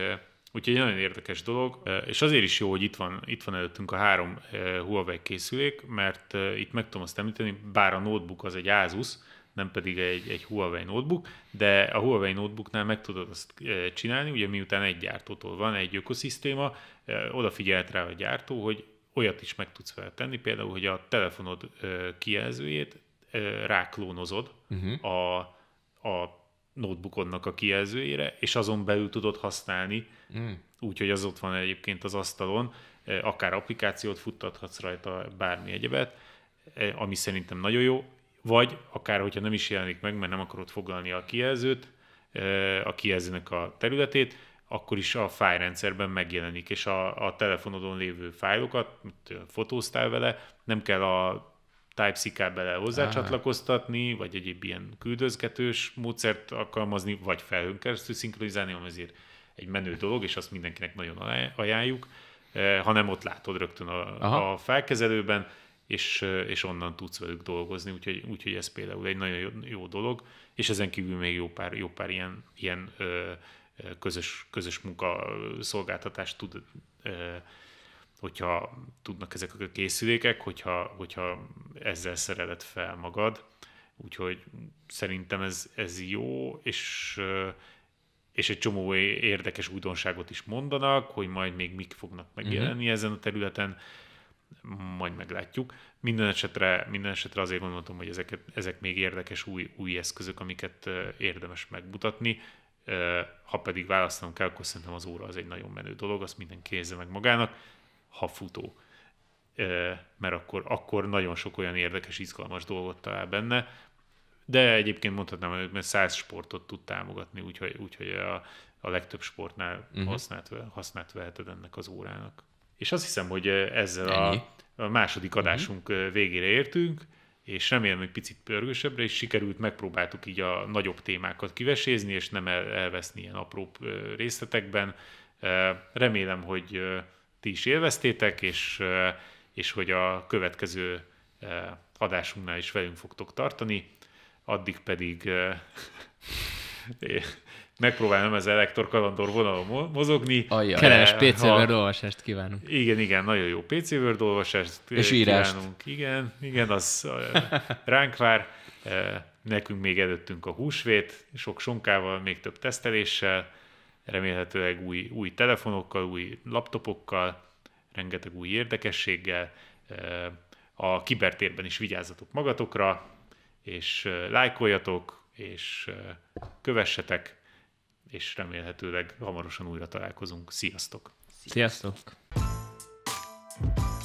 Úgyhogy egy nagyon érdekes dolog, és azért is jó, hogy itt van, itt van előttünk a három Huawei készülék, mert itt meg tudom azt említeni, bár a notebook az egy Asus, nem pedig egy, egy Huawei notebook, de a Huawei notebooknál meg tudod azt csinálni, ugye miután egy gyártótól van egy ökoszisztéma, odafigyelt rá a gyártó, hogy olyat is meg tudsz feltenni, például, hogy a telefonod kijelzőjét ráklónozod uh-huh. a, a notebookodnak a kijelzőjére, és azon belül tudod használni, mm. úgyhogy az ott van egyébként az asztalon, e, akár applikációt futtathatsz rajta, bármi egyebet, e, ami szerintem nagyon jó, vagy akár, hogyha nem is jelenik meg, mert nem akarod foglalni a kijelzőt, e, a kijelzőnek a területét, akkor is a fájrendszerben megjelenik, és a, a telefonodon lévő fájlokat, fotóztál vele, nem kell a Type-C kábellel hozzácsatlakoztatni, vagy egyéb ilyen küldözgetős módszert alkalmazni, vagy felhőn keresztül szinkronizálni, ami azért egy menő dolog, és azt mindenkinek nagyon ajánljuk, eh, ha nem ott látod rögtön a, a felkezelőben, és, eh, és onnan tudsz velük dolgozni, úgyhogy, úgyhogy ez például egy nagyon jó, jó dolog, és ezen kívül még jó pár, jó pár ilyen, ilyen ö, közös, közös munka szolgáltatást tud ö, hogyha tudnak ezek a készülékek, hogyha, hogyha ezzel szereled fel magad. Úgyhogy szerintem ez, ez jó, és, és egy csomó érdekes újdonságot is mondanak, hogy majd még mik fognak megjelenni uh-huh. ezen a területen, majd meglátjuk. Minden esetre, minden esetre azért gondoltam, hogy ezek ezek még érdekes új, új eszközök, amiket érdemes megmutatni. Ha pedig választanom kell, akkor szerintem az óra az egy nagyon menő dolog, azt mindenki nézze meg magának ha futó. Mert akkor, akkor nagyon sok olyan érdekes, izgalmas dolgot talál benne, de egyébként mondhatnám, hogy száz sportot tud támogatni, úgyhogy, úgyhogy a, a legtöbb sportnál uh-huh. Mhm. használt, használt veheted ennek az órának. És azt hiszem, hogy ezzel a, a második mhm. adásunk uh-huh. végére értünk, és remélem, hogy picit pörgősebbre is sikerült, megpróbáltuk így a nagyobb témákat kivesézni, és nem elveszni ilyen apró részletekben. Remélem, hogy ti is élveztétek, és, eh, és hogy a következő eh, adásunknál is velünk fogtok tartani, addig pedig eh, [laughs] megpróbálom az Elektor Kalandor vonalon mozogni. Ajja, Keres PC ha... Word olvasást kívánunk. Igen, igen, nagyon jó PC Word olvasást És írást. Igen, igen, az ránk vár. Nekünk még előttünk a húsvét, sok sonkával, még több teszteléssel, remélhetőleg új, új telefonokkal, új laptopokkal, rengeteg új érdekességgel, eh, a kibertérben is vigyázzatok magatokra, és eh, lájkoljatok, és eh, kövessetek, és remélhetőleg hamarosan újra találkozunk. Sziasztok! Sziasztok! Sziasztok.